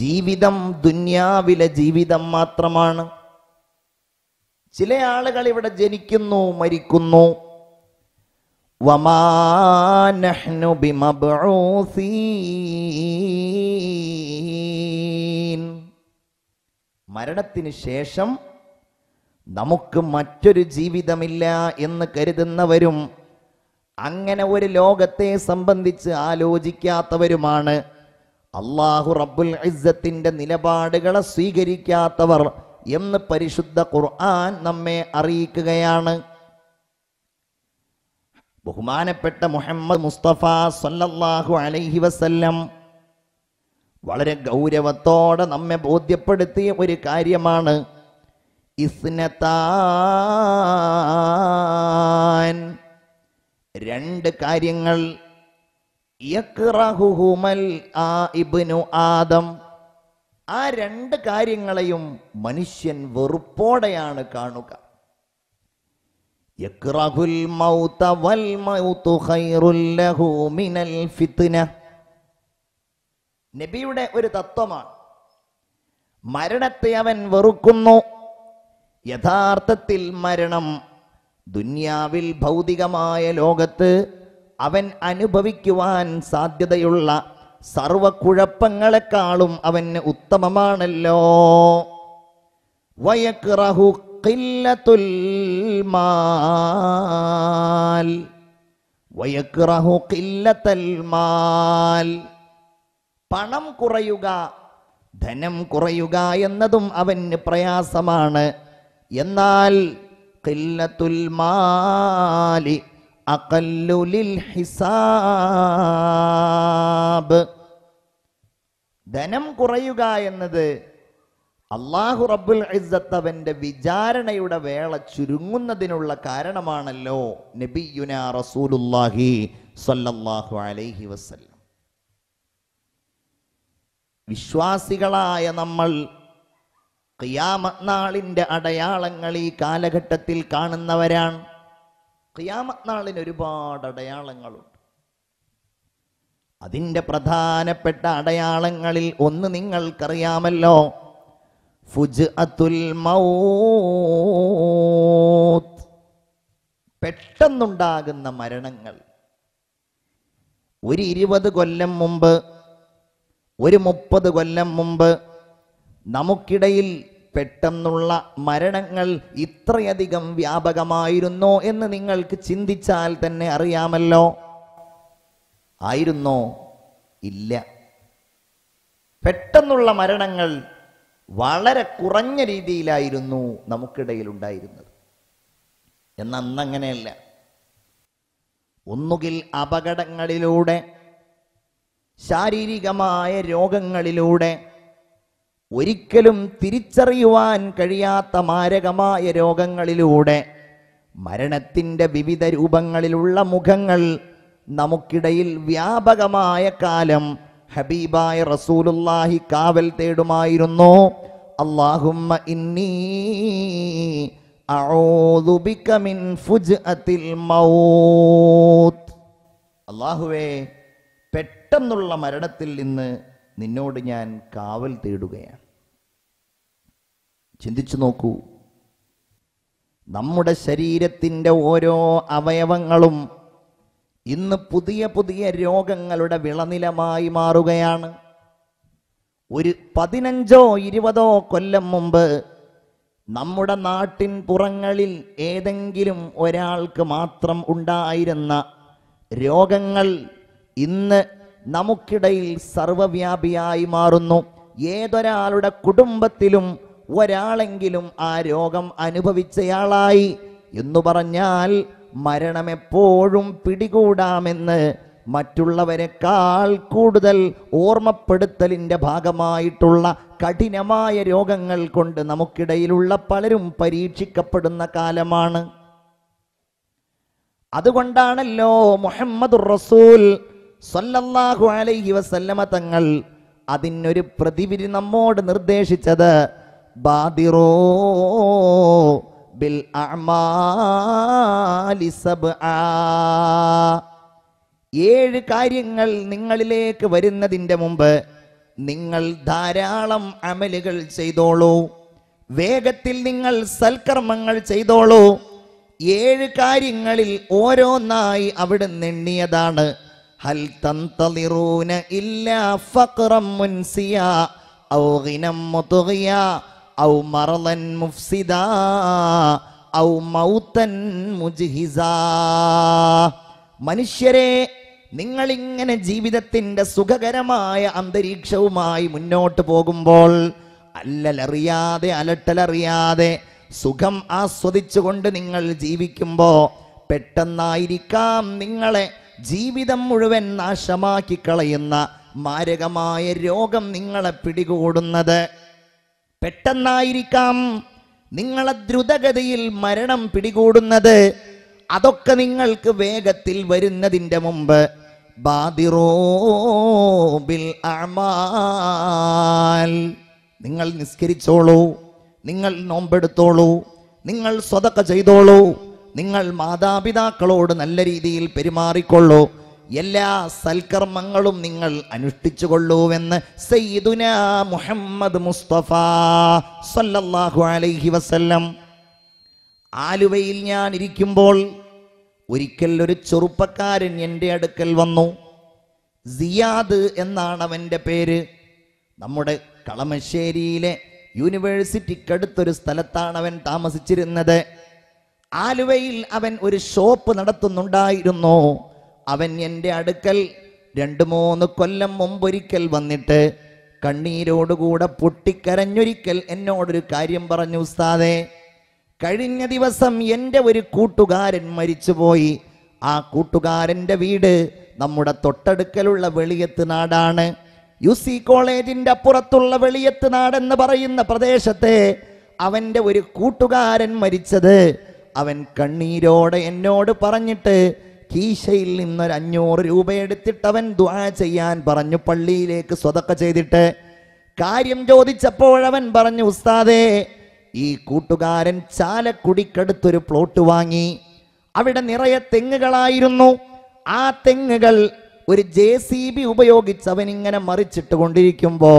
ജീവിതം ദുന്യാവിലെ ജീവിതം മാത്രമാണ് ചില ആളുകൾ ഇവിടെ ജനിക്കുന്നു മരിക്കുന്നു മരണത്തിന് ശേഷം നമുക്ക് മറ്റൊരു ജീവിതമില്ല എന്ന് കരുതുന്നവരും അങ്ങനെ ഒരു ലോകത്തെ സംബന്ധിച്ച് ആലോചിക്കാത്തവരുമാണ് അള്ളാഹു റബ്ബുൽ ഇസ്സത്തിൻ്റെ നിലപാടുകളെ സ്വീകരിക്കാത്തവർ എന്ന് പരിശുദ്ധ ഖുർആൻ നമ്മെ അറിയിക്കുകയാണ് ബഹുമാനപ്പെട്ട മുഹമ്മദ് മുസ്തഫ സല്ലല്ലാഹു അലൈഹി വസല്ലം വളരെ ഗൗരവത്തോടെ നമ്മെ ബോധ്യപ്പെടുത്തിയ ഒരു കാര്യമാണ് ഇസ്നത്താൻ രണ്ട് കാര്യങ്ങൾ ഇബ്നു ആദം ആ രണ്ട് കാര്യങ്ങളെയും മനുഷ്യൻ വെറുപ്പോടെയാണ് കാണുക നബിയുടെ ഒരു തത്വമാണ് മരണത്തെ അവൻ വെറുക്കുന്നു യഥാർത്ഥത്തിൽ മരണം ദുന്യാവിൽ ഭൗതികമായ ലോകത്ത് അവൻ അനുഭവിക്കുവാൻ സാധ്യതയുള്ള സർവകുഴപ്പങ്ങളെക്കാളും അവന് ഉത്തമമാണല്ലോ വയക്റഹു ഖില്ലത്തുൽ മാൽ വയക്റഹു മാൽ പണം കുറയുക ധനം കുറയുക എന്നതും അവന് പ്രയാസമാണ് എന്നാൽ ഖില്ലത്തുൽ മാലി ഹിസാബ് ധനം കുറയുക എന്നത് അള്ളാഹു റബ്ബുൽ ഇസ്സത്തവൻ്റെ വിചാരണയുടെ വേള ചുരുങ്ങുന്നതിനുള്ള കാരണമാണല്ലോ നബിയുന റസൂലുല്ലാഹി സല്ലല്ലാഹു അലൈഹി വസല്ലം വിശ്വാസികളായ നമ്മൾ ഖിയാമനാളിൻ്റെ അടയാളങ്ങൾ ഈ കാലഘട്ടത്തിൽ കാണുന്നവരാണ് ഖിയാമത്ത് നാളിന് ഒരുപാട് അടയാളങ്ങളുണ്ട് അതിൻ്റെ പ്രധാനപ്പെട്ട അടയാളങ്ങളിൽ ഒന്ന് നിങ്ങൾക്കറിയാമല്ലോ ഫുജ് അതുൽ മൗത്ത് പെട്ടെന്നുണ്ടാകുന്ന മരണങ്ങൾ ഒരു ഇരുപത് കൊല്ലം മുമ്പ് ഒരു മുപ്പത് കൊല്ലം മുമ്പ് നമുക്കിടയിൽ പെട്ടെന്നുള്ള മരണങ്ങൾ ഇത്രയധികം വ്യാപകമായിരുന്നോ എന്ന് നിങ്ങൾക്ക് ചിന്തിച്ചാൽ തന്നെ അറിയാമല്ലോ ആയിരുന്നോ ഇല്ല പെട്ടെന്നുള്ള മരണങ്ങൾ വളരെ കുറഞ്ഞ രീതിയിലായിരുന്നു നമുക്കിടയിൽ ഉണ്ടായിരുന്നത് എന്നാൽ അന്നങ്ങനെയല്ല ഒന്നുകിൽ അപകടങ്ങളിലൂടെ ശാരീരികമായ രോഗങ്ങളിലൂടെ ഒരിക്കലും തിരിച്ചറിയുവാൻ കഴിയാത്ത മാരകമായ രോഗങ്ങളിലൂടെ മരണത്തിൻ്റെ വിവിധ രൂപങ്ങളിലുള്ള മുഖങ്ങൾ നമുക്കിടയിൽ വ്യാപകമായ കാലം ഹബീബായ റസൂലുല്ലാഹി കാവൽ തേടുമായിരുന്നു ഇന്നി മിൻ ഫുജ്അത്തിൽ മൗത്ത് അള്ളാഹുവേ പെട്ടെന്നുള്ള മരണത്തിൽ നിന്ന് നിന്നോട് ഞാൻ കാവൽ തേടുകയാണ് ചിന്തിച്ചു നോക്കൂ നമ്മുടെ ശരീരത്തിൻ്റെ ഓരോ അവയവങ്ങളും ഇന്ന് പുതിയ പുതിയ രോഗങ്ങളുടെ വിളനിലമായി മാറുകയാണ് ഒരു പതിനഞ്ചോ ഇരുപതോ കൊല്ലം മുമ്പ് നമ്മുടെ നാട്ടിൻ പുറങ്ങളിൽ ഏതെങ്കിലും ഒരാൾക്ക് മാത്രം ഉണ്ടായിരുന്ന രോഗങ്ങൾ ഇന്ന് നമുക്കിടയിൽ സർവവ്യാപിയായി മാറുന്നു ഏതൊരാളുടെ കുടുംബത്തിലും ഒരാളെങ്കിലും ആ രോഗം അനുഭവിച്ചയാളായി എന്നു പറഞ്ഞാൽ മരണമെപ്പോഴും പിടികൂടാമെന്ന് മറ്റുള്ളവരെക്കാൾ കൂടുതൽ ഓർമ്മപ്പെടുത്തലിൻ്റെ ഭാഗമായിട്ടുള്ള കഠിനമായ രോഗങ്ങൾ കൊണ്ട് നമുക്കിടയിലുള്ള പലരും പരീക്ഷിക്കപ്പെടുന്ന കാലമാണ് അതുകൊണ്ടാണല്ലോ മുഹമ്മദ് റസൂൽ സല്ലല്ലാഹു അലൈഹി വസല്ലമ തങ്ങൾ അതിനൊരു പ്രതിവിധി നമ്മോട് നിർദ്ദേശിച്ചത് ബാദിറോ ബിൽ ഏഴ് കാര്യങ്ങൾ നിങ്ങളിലേക്ക് വരുന്നതിൻ്റെ മുമ്പ് നിങ്ങൾ ധാരാളം അമലുകൾ ചെയ്തോളൂ വേഗത്തിൽ നിങ്ങൾ സൽക്കർമ്മങ്ങൾ ചെയ്തോളൂ ഏഴ് കാര്യങ്ങളിൽ ഓരോന്നായി അവിടെ നിണ്ണിയതാണ് ഹൽ തന്തലിറൂന ഇല്ലാ ഫഖറം മുൻസിയ ഔ ഗിനം മുതുഗിയാ ഔ മറലൻ മുഫ്സിദാ ഔ മൗതൻ മുജ്ഹിസാ മനുഷ്യരെ നിങ്ങളിങ്ങനെ ജീവിതത്തിൻ്റെ സുഖകരമായ അന്തരീക്ഷവുമായി മുന്നോട്ട് പോകുമ്പോൾ അല്ലലറിയാതെ അലട്ടലറിയാതെ സുഖം ആസ്വദിച്ചുകൊണ്ട് നിങ്ങൾ ജീവിക്കുമ്പോൾ പെട്ടെന്നായിരിക്കാം നിങ്ങളെ ജീവിതം മുഴുവൻ നാശമാക്കി കളയുന്ന മാരകമായ രോഗം നിങ്ങളെ പിടികൂടുന്നത് പെട്ടെന്നായിരിക്കാം നിങ്ങളെ ദ്രുതഗതിയിൽ മരണം പിടികൂടുന്നത് അതൊക്കെ നിങ്ങൾക്ക് വേഗത്തിൽ വരുന്നതിൻ്റെ മുമ്പ് ബാതിറോബിൽ നിങ്ങൾ നിസ്കരിച്ചോളൂ നിങ്ങൾ നോമ്പെടുത്തോളൂ നിങ്ങൾ സ്വതക്ക ചെയ്തോളൂ നിങ്ങൾ മാതാപിതാക്കളോട് നല്ല രീതിയിൽ പെരുമാറിക്കൊള്ളൂ എല്ലാ സൽക്കർമ്മങ്ങളും നിങ്ങൾ അനുഷ്ഠിച്ചു കൊള്ളൂവെന്ന് സയ്യിദുന മുഹമ്മദ് മുസ്തഫ സല്ലല്ലാഹു അലൈഹി വസല്ലം ആലുവയിൽ ഞാൻ ഇരിക്കുമ്പോൾ ഒരിക്കൽ ഒരു ചെറുപ്പക്കാരൻ എൻ്റെ അടുക്കൽ വന്നു സിയാദ് എന്നാണ് അവൻ്റെ പേര് നമ്മുടെ കളമശ്ശേരിയിലെ യൂണിവേഴ്സിറ്റിക്കടുത്തൊരു സ്ഥലത്താണ് അവൻ താമസിച്ചിരുന്നത് ആലുവയിൽ അവൻ ഒരു ഷോപ്പ് നടത്തുന്നുണ്ടായിരുന്നു അവൻ എൻ്റെ അടുക്കൽ രണ്ട് മൂന്ന് കൊല്ലം മുമ്പൊരിക്കൽ വന്നിട്ട് കണ്ണീരോടുകൂടെ പൊട്ടിക്കരഞ്ഞൊരിക്കൽ എന്നോടൊരു കാര്യം പറഞ്ഞു ഉസ്താദേ കഴിഞ്ഞ ദിവസം എൻ്റെ ഒരു കൂട്ടുകാരൻ മരിച്ചുപോയി ആ കൂട്ടുകാരൻ്റെ വീട് നമ്മുടെ തൊട്ടടുക്കലുള്ള വെളിയത്ത് നാടാണ് യു സി കോളേജിൻ്റെ അപ്പുറത്തുള്ള വെളിയത്ത് നാടെന്ന് പറയുന്ന പ്രദേശത്തെ അവൻ്റെ ഒരു കൂട്ടുകാരൻ മരിച്ചത് അവൻ കണ്ണീരോടെ എന്നോട് പറഞ്ഞിട്ട് കീശയിൽ നിന്നൊരു അഞ്ഞൂറ് രൂപ എടുത്തിട്ട് അവൻ ദ്വാ ചെയ്യാൻ പറഞ്ഞു പള്ളിയിലേക്ക് സ്വതക്ക ചെയ്തിട്ട് കാര്യം ചോദിച്ചപ്പോഴവൻ പറഞ്ഞു ഉസ്താദേ ഈ കൂട്ടുകാരൻ ചാലക്കുടിക്കടുത്തൊരു പ്ലോട്ട് വാങ്ങി അവിടെ നിറയെ തെങ്ങുകളായിരുന്നു ആ തെങ്ങുകൾ ഒരു ജെ സി ബി ഉപയോഗിച്ച് ഇങ്ങനെ മറിച്ചിട്ട് കൊണ്ടിരിക്കുമ്പോ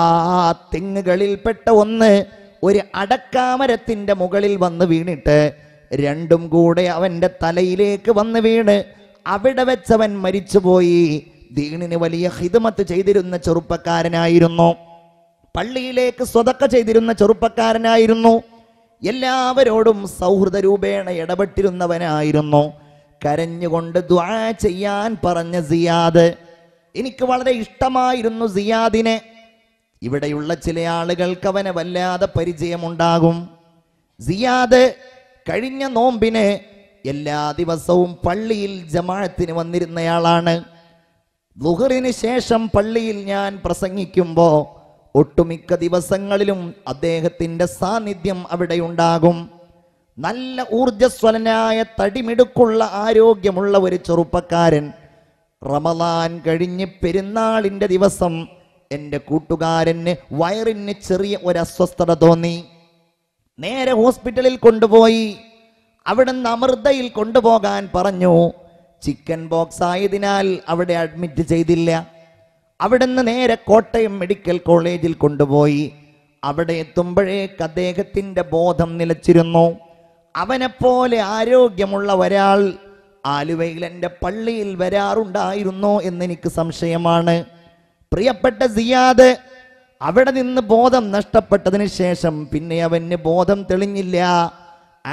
ആ തെങ്ങുകളിൽപ്പെട്ട ഒന്ന് ഒരു അടക്കാമരത്തിൻ്റെ മുകളിൽ വന്ന് വീണിട്ട് രണ്ടും കൂടെ അവൻ്റെ തലയിലേക്ക് വന്ന് വീണ് അവിടെ വെച്ചവൻ മരിച്ചുപോയി ദീണിന് വലിയ ഹിദമത്ത് ചെയ്തിരുന്ന ചെറുപ്പക്കാരനായിരുന്നു പള്ളിയിലേക്ക് സ്വതക്ക ചെയ്തിരുന്ന ചെറുപ്പക്കാരനായിരുന്നു എല്ലാവരോടും സൗഹൃദ രൂപേണ ഇടപെട്ടിരുന്നവനായിരുന്നു കരഞ്ഞുകൊണ്ട് ദ്വാ ചെയ്യാൻ പറഞ്ഞ സിയാദ് എനിക്ക് വളരെ ഇഷ്ടമായിരുന്നു സിയാദിനെ ഇവിടെയുള്ള ചില ആളുകൾക്ക് അവന് വല്ലാതെ പരിചയമുണ്ടാകും സിയാദ് കഴിഞ്ഞ നോമ്പിന് എല്ലാ ദിവസവും പള്ളിയിൽ ജമാഅത്തിന് വന്നിരുന്നയാളാണ് ദുഹറിന് ശേഷം പള്ളിയിൽ ഞാൻ പ്രസംഗിക്കുമ്പോൾ ഒട്ടുമിക്ക ദിവസങ്ങളിലും അദ്ദേഹത്തിൻ്റെ സാന്നിധ്യം അവിടെ ഉണ്ടാകും നല്ല ഊർജസ്വലനായ തടിമിടുക്കുള്ള ആരോഗ്യമുള്ള ഒരു ചെറുപ്പക്കാരൻ റമദാൻ കഴിഞ്ഞ് പെരുന്നാളിൻ്റെ ദിവസം എൻ്റെ കൂട്ടുകാരന് വയറിന് ചെറിയ ഒരു അസ്വസ്ഥത തോന്നി നേരെ ഹോസ്പിറ്റലിൽ കൊണ്ടുപോയി അവിടുന്ന് അമൃതയിൽ കൊണ്ടുപോകാൻ പറഞ്ഞു ചിക്കൻ ബോക്സ് ആയതിനാൽ അവിടെ അഡ്മിറ്റ് ചെയ്തില്ല അവിടുന്ന് നേരെ കോട്ടയം മെഡിക്കൽ കോളേജിൽ കൊണ്ടുപോയി അവിടെ എത്തുമ്പോഴേക്ക് അദ്ദേഹത്തിൻ്റെ ബോധം നിലച്ചിരുന്നു അവനെപ്പോലെ ആരോഗ്യമുള്ള ഒരാൾ ആലുവയിൽ എൻ്റെ പള്ളിയിൽ വരാറുണ്ടായിരുന്നോ എന്നെനിക്ക് സംശയമാണ് പ്രിയപ്പെട്ട സിയാദ് അവിടെ നിന്ന് ബോധം നഷ്ടപ്പെട്ടതിന് ശേഷം പിന്നെ അവന് ബോധം തെളിഞ്ഞില്ല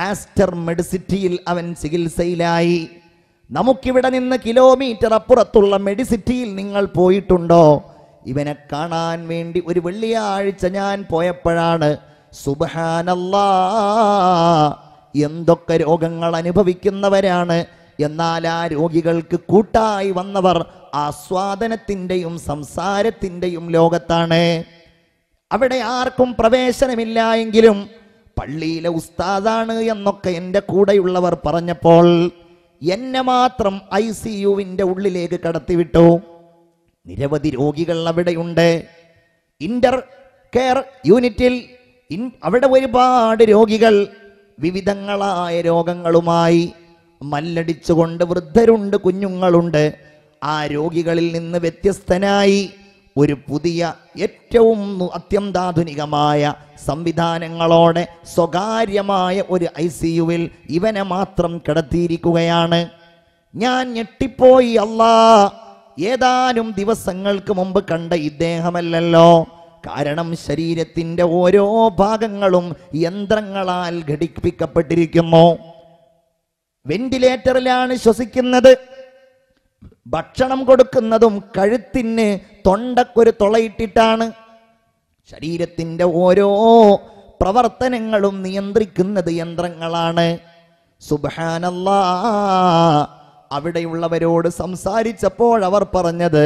ആസ്റ്റർ മെഡിസിറ്റിയിൽ അവൻ ചികിത്സയിലായി നമുക്കിവിടെ നിന്ന് കിലോമീറ്റർ അപ്പുറത്തുള്ള മെഡിസിറ്റിയിൽ നിങ്ങൾ പോയിട്ടുണ്ടോ ഇവനെ കാണാൻ വേണ്ടി ഒരു വെള്ളിയാഴ്ച ഞാൻ പോയപ്പോഴാണ് സുബാനല്ലാ എന്തൊക്കെ രോഗങ്ങൾ അനുഭവിക്കുന്നവരാണ് എന്നാൽ ആ രോഗികൾക്ക് കൂട്ടായി വന്നവർ ആസ്വാദനത്തിൻ്റെയും സംസാരത്തിൻ്റെയും ലോകത്താണ് അവിടെ ആർക്കും പ്രവേശനമില്ല എങ്കിലും പള്ളിയിലെ ഉസ്താദാണ് എന്നൊക്കെ എൻ്റെ കൂടെയുള്ളവർ പറഞ്ഞപ്പോൾ എന്നെ മാത്രം ഐ സി യുവിൻ്റെ ഉള്ളിലേക്ക് കടത്തിവിട്ടു നിരവധി രോഗികൾ അവിടെയുണ്ട് ഇൻ്റർ കെയർ യൂണിറ്റിൽ അവിടെ ഒരുപാട് രോഗികൾ വിവിധങ്ങളായ രോഗങ്ങളുമായി മല്ലടിച്ചുകൊണ്ട് വൃദ്ധരുണ്ട് കുഞ്ഞുങ്ങളുണ്ട് ആ രോഗികളിൽ നിന്ന് വ്യത്യസ്തനായി ഒരു പുതിയ ഏറ്റവും അത്യന്താധുനികമായ സംവിധാനങ്ങളോടെ സ്വകാര്യമായ ഒരു ഐ സി യുവിൽ ഇവനെ മാത്രം കിടത്തിയിരിക്കുകയാണ് ഞാൻ ഞെട്ടിപ്പോയി അല്ലാ ഏതാനും ദിവസങ്ങൾക്ക് മുമ്പ് കണ്ട ഇദ്ദേഹമല്ലല്ലോ കാരണം ശരീരത്തിൻ്റെ ഓരോ ഭാഗങ്ങളും യന്ത്രങ്ങളാൽ ഘടിപ്പിക്കപ്പെട്ടിരിക്കുന്നു വെന്റിലേറ്ററിലാണ് ശ്വസിക്കുന്നത് ഭക്ഷണം കൊടുക്കുന്നതും കഴുത്തിന് തൊണ്ടക്കൊരു തുളയിട്ടിട്ടാണ് ശരീരത്തിൻ്റെ ഓരോ പ്രവർത്തനങ്ങളും നിയന്ത്രിക്കുന്നത് യന്ത്രങ്ങളാണ് സുബാനല്ല അവിടെയുള്ളവരോട് സംസാരിച്ചപ്പോൾ അവർ പറഞ്ഞത്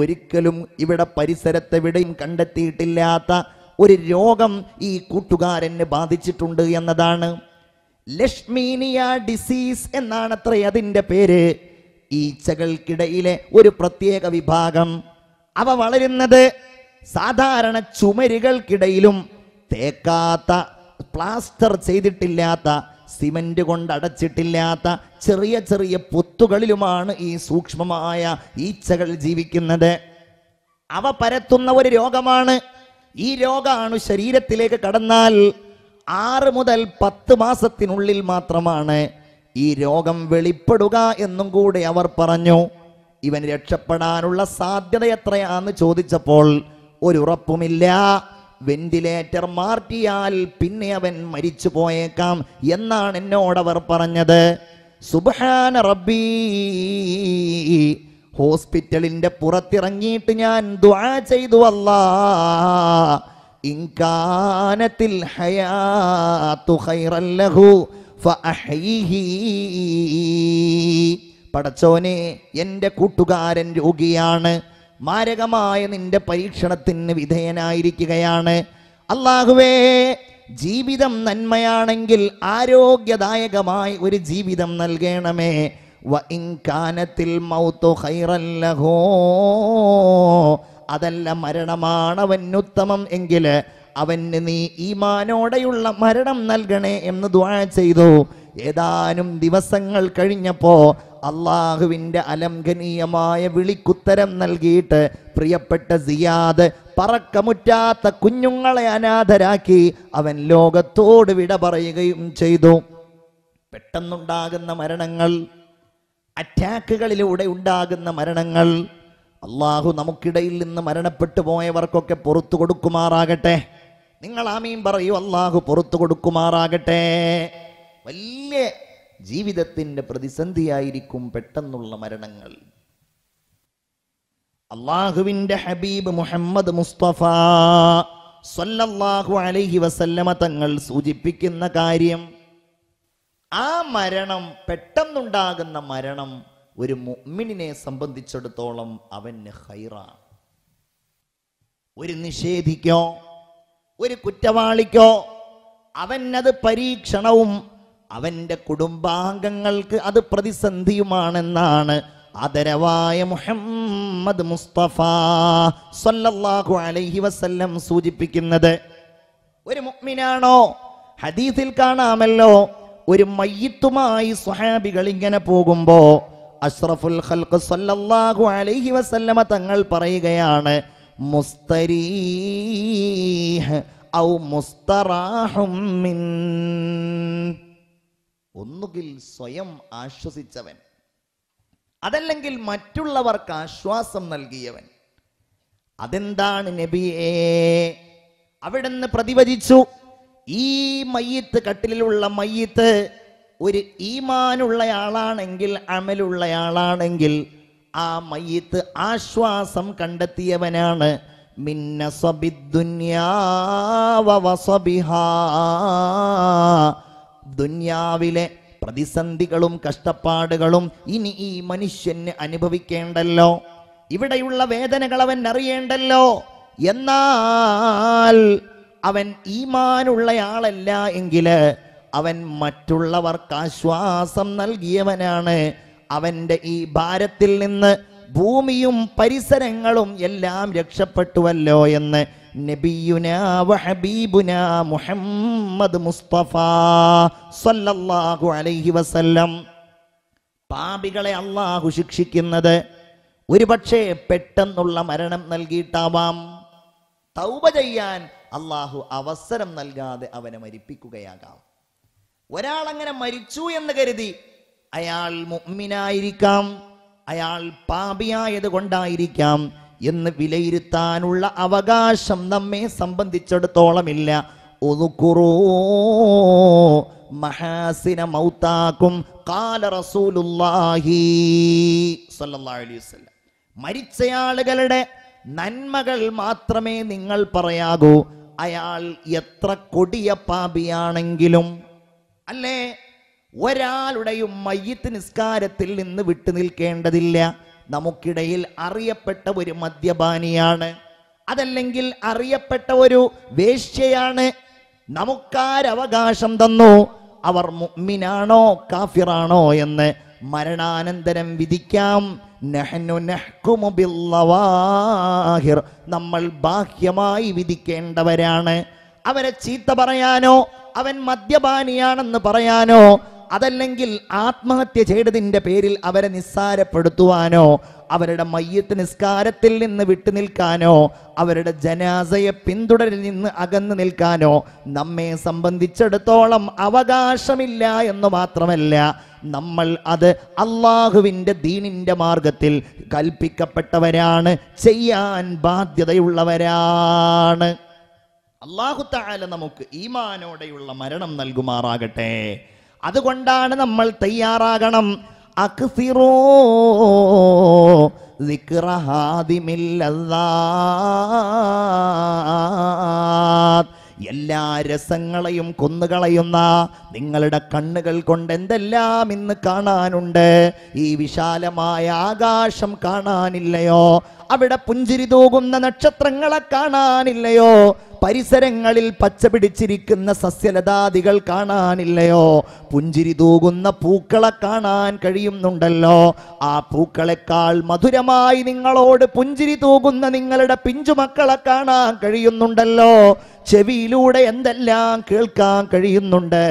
ഒരിക്കലും ഇവിടെ പരിസരത്തെവിടെയും കണ്ടെത്തിയിട്ടില്ലാത്ത ഒരു രോഗം ഈ കൂട്ടുകാരന് ബാധിച്ചിട്ടുണ്ട് എന്നതാണ് ലക്ഷ്മീനിയ ഡിസീസ് എന്നാണ് അതിൻ്റെ പേര് ഈച്ചകൾക്കിടയിലെ ഒരു പ്രത്യേക വിഭാഗം അവ വളരുന്നത് സാധാരണ ചുമരുകൾക്കിടയിലും തേക്കാത്ത പ്ലാസ്റ്റർ ചെയ്തിട്ടില്ലാത്ത സിമെന്റ് കൊണ്ട് അടച്ചിട്ടില്ലാത്ത ചെറിയ ചെറിയ പൊത്തുകളിലുമാണ് ഈ സൂക്ഷ്മമായ ഈച്ചകൾ ജീവിക്കുന്നത് അവ പരത്തുന്ന ഒരു രോഗമാണ് ഈ രോഗാണു ശരീരത്തിലേക്ക് കടന്നാൽ ആറ് മുതൽ പത്ത് മാസത്തിനുള്ളിൽ മാത്രമാണ് ഈ രോഗം വെളിപ്പെടുക എന്നും കൂടെ അവർ പറഞ്ഞു ഇവൻ രക്ഷപ്പെടാനുള്ള സാധ്യത എത്രയാന്ന് ചോദിച്ചപ്പോൾ ഒരു ഉറപ്പുമില്ല വെന്റിലേറ്റർ മാറ്റിയാൽ പിന്നെ അവൻ മരിച്ചു പോയേക്കാം എന്നാണ് എന്നോടവർ പറഞ്ഞത് സുബാന റബ്ബീ ഹോസ്പിറ്റലിന്റെ പുറത്തിറങ്ങിയിട്ട് ഞാൻ ദ്വാ ചെയ്തു അല്ല ഇൻകാനത്തിൽ ഹയാ തുഹൈറല്ലഹു പടച്ചോനെ എൻ്റെ കൂട്ടുകാരൻ രോഗിയാണ് മാരകമായ നിന്റെ പരീക്ഷണത്തിന് വിധേയനായിരിക്കുകയാണ് അള്ളാഹുവേ ജീവിതം നന്മയാണെങ്കിൽ ആരോഗ്യദായകമായ ഒരു ജീവിതം നൽകണമേ വഇൻകാനത്തിൽ മൗത്തു ഹൈറല്ലഹോ അതല്ല മരണമാണവൻ ഉത്തമം എങ്കിൽ അവന് നീ ഈമാനോടെയുള്ള മരണം നൽകണേ എന്ന് ദ്വാ ചെയ്തു ഏതാനും ദിവസങ്ങൾ കഴിഞ്ഞപ്പോ അള്ളാഹുവിൻ്റെ അലംഘനീയമായ വിളിക്കുത്തരം നൽകിയിട്ട് പ്രിയപ്പെട്ട സിയാദ് പറക്കമുറ്റാത്ത കുഞ്ഞുങ്ങളെ അനാഥരാക്കി അവൻ ലോകത്തോട് വിട പറയുകയും ചെയ്തു പെട്ടെന്നുണ്ടാകുന്ന മരണങ്ങൾ അറ്റാക്കുകളിലൂടെ ഉണ്ടാകുന്ന മരണങ്ങൾ അള്ളാഹു നമുക്കിടയിൽ നിന്ന് മരണപ്പെട്ടു പോയവർക്കൊക്കെ പുറത്തു കൊടുക്കുമാറാകട്ടെ നിങ്ങൾ ആമീൻ പറയൂ അള്ളാഹു പുറത്തു കൊടുക്കുമാറാകട്ടെ വലിയ ജീവിതത്തിൻ്റെ പ്രതിസന്ധിയായിരിക്കും പെട്ടെന്നുള്ള മരണങ്ങൾ അള്ളാഹുവിൻ്റെ ഹബീബ് മുഹമ്മദ് മുസ്തഫ സ്വല്ലാഹു അലൈഹി വസല്ലമ തങ്ങൾ സൂചിപ്പിക്കുന്ന കാര്യം ആ മരണം പെട്ടെന്നുണ്ടാകുന്ന മരണം ഒരു മുമ്മിനെ സംബന്ധിച്ചിടത്തോളം അവന് ഹൈറാണ് ഒരു നിഷേധിക്കോ ഒരു കുറ്റവാളിക്കോ അവനത് പരീക്ഷണവും അവൻ്റെ കുടുംബാംഗങ്ങൾക്ക് അത് പ്രതിസന്ധിയുമാണെന്നാണ് ആദരവായ മുഹമ്മദ് മുസ്തഫ സല്ലല്ലാഹു അലൈഹി വസല്ലം സൂചിപ്പിക്കുന്നത് ഒരു മുഅ്മിനാണോ ഹദീസിൽ കാണാമല്ലോ ഒരു മയ്യത്തുമായി സ്വഹാബികൾ ഇങ്ങനെ പോകുമ്പോ അഷ്റഫുൽ ഖൽഖ് സല്ലല്ലാഹു അലൈഹി വസല്ലമ തങ്ങൾ പറയുകയാണ് മുസ്തരീഹ് ഔ മുസ്തറാഹും മിൻ ഒന്നുകിൽ സ്വയം ആശ്വസിച്ചവൻ അതല്ലെങ്കിൽ മറ്റുള്ളവർക്ക് ആശ്വാസം നൽകിയവൻ അതെന്താണ് നബിയേ അവിടുന്ന് പ്രതിവചിച്ചു ഈ മയ്യത്ത് കട്ടിലുള്ള മയ്യത്ത് ഒരു ഈമാനുള്ളയാളാണെങ്കിൽ അമലുള്ളയാളാണെങ്കിൽ ആ മയ്യത്ത് ആശ്വാസം കണ്ടെത്തിയവനാണ് ദുന്യാവിലെ പ്രതിസന്ധികളും കഷ്ടപ്പാടുകളും ഇനി ഈ മനുഷ്യന് അനുഭവിക്കേണ്ടല്ലോ ഇവിടെയുള്ള വേദനകൾ അവൻ അറിയേണ്ടല്ലോ എന്നാൽ അവൻ ഈമാനുള്ളയാളല്ല എങ്കിൽ അവൻ മറ്റുള്ളവർക്ക് ആശ്വാസം നൽകിയവനാണ് അവൻ്റെ ഈ ഭാരത്തിൽ നിന്ന് ഭൂമിയും പരിസരങ്ങളും എല്ലാം രക്ഷപ്പെട്ടുവല്ലോ എന്ന് നബിയുന മുഹമ്മദ് മുസ്തഫ സല്ലല്ലാഹു അലൈഹി വസല്ലം പാപികളെ അള്ളാഹു ശിക്ഷിക്കുന്നത് ഒരുപക്ഷെ പെട്ടെന്നുള്ള മരണം നൽകിയിട്ടാവാം തൗബ ചെയ്യാൻ അള്ളാഹു അവസരം നൽകാതെ അവനെ മരിപ്പിക്കുകയാകാം ഒരാളങ്ങനെ മരിച്ചു എന്ന് കരുതി അയാൾ മുമ്മിനായിരിക്കാം അയാൾ പാപിയായത് കൊണ്ടായിരിക്കാം എന്ന് വിലയിരുത്താനുള്ള അവകാശം നമ്മെ സംബന്ധിച്ചിടത്തോളമില്ല മഹാസിന അലൈഹി വസല്ലം മരിച്ചയാളുകളുടെ നന്മകൾ മാത്രമേ നിങ്ങൾ പറയാകൂ അയാൾ എത്ര കൊടിയ പാപിയാണെങ്കിലും അല്ലേ ഒരാളുടെയും മയ്യത്ത് നിസ്കാരത്തിൽ നിന്ന് വിട്ടു നിൽക്കേണ്ടതില്ല നമുക്കിടയിൽ അറിയപ്പെട്ട ഒരു മദ്യപാനിയാണ് അതല്ലെങ്കിൽ അറിയപ്പെട്ട ഒരു വേശ്യയാണ് നമുക്കാരവകാശം തന്നു അവർ മുഗ്മിനാണോ കാഫിറാണോ എന്ന് മരണാനന്തരം വിധിക്കാം നമ്മൾ ബാഹ്യമായി വിധിക്കേണ്ടവരാണ് അവരെ ചീത്ത പറയാനോ അവൻ മദ്യപാനിയാണെന്ന് പറയാനോ അതല്ലെങ്കിൽ ആത്മഹത്യ ചെയ്തതിൻ്റെ പേരിൽ അവരെ നിസ്സാരപ്പെടുത്തുവാനോ അവരുടെ മയ്യത്ത് നിസ്കാരത്തിൽ നിന്ന് വിട്ടു നിൽക്കാനോ അവരുടെ ജനാസയെ പിന്തുടരിൽ നിന്ന് അകന്നു നിൽക്കാനോ നമ്മെ സംബന്ധിച്ചിടത്തോളം അവകാശമില്ല എന്ന് മാത്രമല്ല നമ്മൾ അത് അള്ളാഹുവിൻ്റെ ദീനിൻ്റെ മാർഗത്തിൽ കൽപ്പിക്കപ്പെട്ടവരാണ് ചെയ്യാൻ ബാധ്യതയുള്ളവരാണ് അള്ളാഹു താല നമുക്ക് ഈമാനോടെയുള്ള മരണം നൽകുമാറാകട്ടെ അതുകൊണ്ടാണ് നമ്മൾ തയ്യാറാകണം അക്സിറോ എല്ലാ രസങ്ങളെയും കൊന്നുകളയുന്ന നിങ്ങളുടെ കണ്ണുകൾ കൊണ്ട് എന്തെല്ലാം ഇന്ന് കാണാനുണ്ട് ഈ വിശാലമായ ആകാശം കാണാനില്ലയോ അവിടെ പുഞ്ചിരി തൂകുന്ന നക്ഷത്രങ്ങളെ കാണാനില്ലയോ പരിസരങ്ങളിൽ പച്ച പിടിച്ചിരിക്കുന്ന സസ്യലതാദികൾ കാണാനില്ലയോ പുഞ്ചിരി തൂകുന്ന പൂക്കളെ കാണാൻ കഴിയുന്നുണ്ടല്ലോ ആ പൂക്കളെക്കാൾ മധുരമായി നിങ്ങളോട് പുഞ്ചിരി തൂകുന്ന നിങ്ങളുടെ പിഞ്ചുമക്കളെ കാണാൻ കഴിയുന്നുണ്ടല്ലോ ചെവിയിലൂടെ എന്തെല്ലാം കേൾക്കാൻ കഴിയുന്നുണ്ട്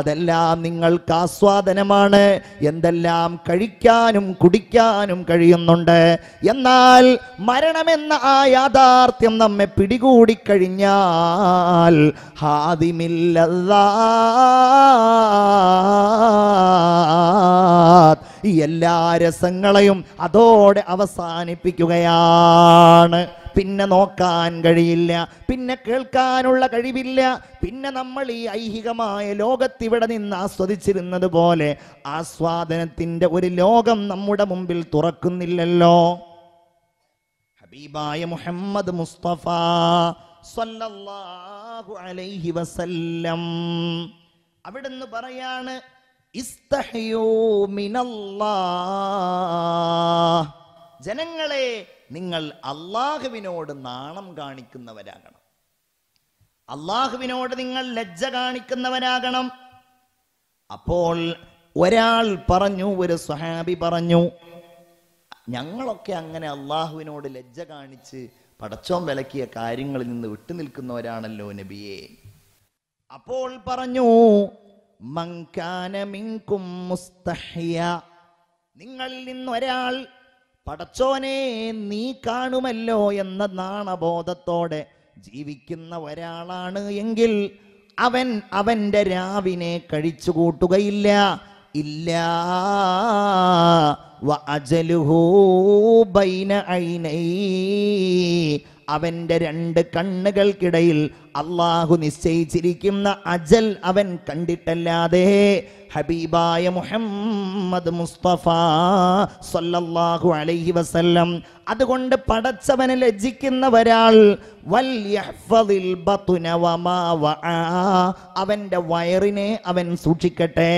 അതെല്ലാം നിങ്ങൾക്ക് ആസ്വാദനമാണ് എന്തെല്ലാം കഴിക്കാനും കുടിക്കാനും കഴിയുന്നുണ്ട് എന്നാൽ മരണമെന്ന ആ യാഥാർത്ഥ്യം നമ്മെ പിടികൂടിക്കഴിഞ്ഞാൽ ഹാദിമില്ല എല്ലാ രസങ്ങളെയും അതോടെ അവസാനിപ്പിക്കുകയാണ് പിന്നെ നോക്കാൻ കഴിയില്ല പിന്നെ കേൾക്കാനുള്ള കഴിവില്ല പിന്നെ നമ്മൾ ഈ ഐഹികമായ ലോകത്തിവിടെ നിന്ന് ആസ്വദിച്ചിരുന്നത് പോലെ ആസ്വാദനത്തിൻ്റെ ഒരു ലോകം നമ്മുടെ മുമ്പിൽ തുറക്കുന്നില്ലല്ലോ ഹബീബായ മുഹമ്മദ് മുസ്തഫ സല്ലല്ലാഹു അലൈഹി വസല്ലം അവിടുന്ന് പറയാണ് ജനങ്ങളെ നിങ്ങൾ അള്ളാഹുവിനോട് നാണം കാണിക്കുന്നവരാകണം അള്ളാഹുവിനോട് നിങ്ങൾ ലജ്ജ കാണിക്കുന്നവരാകണം അപ്പോൾ ഒരാൾ പറഞ്ഞു ഒരു സ്വഹാബി പറഞ്ഞു ഞങ്ങളൊക്കെ അങ്ങനെ അള്ളാഹുവിനോട് ലജ്ജ കാണിച്ച് പടച്ചോം വിലക്കിയ കാര്യങ്ങളിൽ നിന്ന് വിട്ടു നിൽക്കുന്നവരാണല്ലോ നബിയെ അപ്പോൾ പറഞ്ഞു മങ്കാനമിങ്കും നിങ്ങളിൽ നിന്നൊരാൾ പടച്ചോനെ നീ കാണുമല്ലോ എന്ന നാണബോധത്തോടെ ജീവിക്കുന്ന ഒരാളാണ് എങ്കിൽ അവൻ അവൻ്റെ രാവിനെ കഴിച്ചു കൂട്ടുകയില്ല ഇല്ല അവന്റെ രണ്ട് കണ്ണുകൾക്കിടയിൽ അള്ളാഹു നിശ്ചയിച്ചിരിക്കുന്ന അജൽ അവൻ കണ്ടിട്ടല്ലാതെ ഹബീബായ മുഹമ്മദ് മുസ്തഫ സല്ലല്ലാഹു അലൈഹി വസല്ലം അതുകൊണ്ട് പടച്ചവനെ ലജ്ജിക്കുന്ന ഒരാൾ അവന്റെ വയറിനെ അവൻ സൂക്ഷിക്കട്ടെ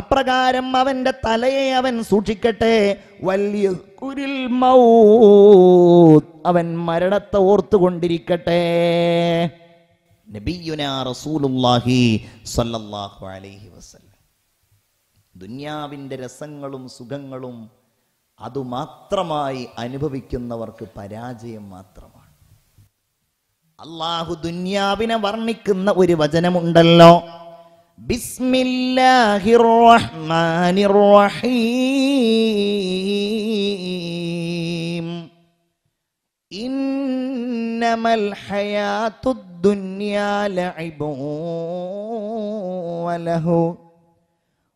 അപ്രകാരം അവന്റെ തലയെ അവൻ സൂക്ഷിക്കട്ടെ വലിയ കുരിൽ അവൻ മരണത്തെ ഓർത്തുകൊണ്ടിരിക്കട്ടെ ദുന്യാവിന്റെ അലൈഹി വസല്ലം രസങ്ങളും സുഖങ്ങളും അതുമാത്രമായി അനുഭവിക്കുന്നവർക്ക് പരാജയം മാത്രമാണ് അള്ളാഹു ദുന്യാവിനെ വർണ്ണിക്കുന്ന ഒരു വചനമുണ്ടല്ലോ بسم الله الرحمن الرحيم انما الحياه الدنيا لعب وله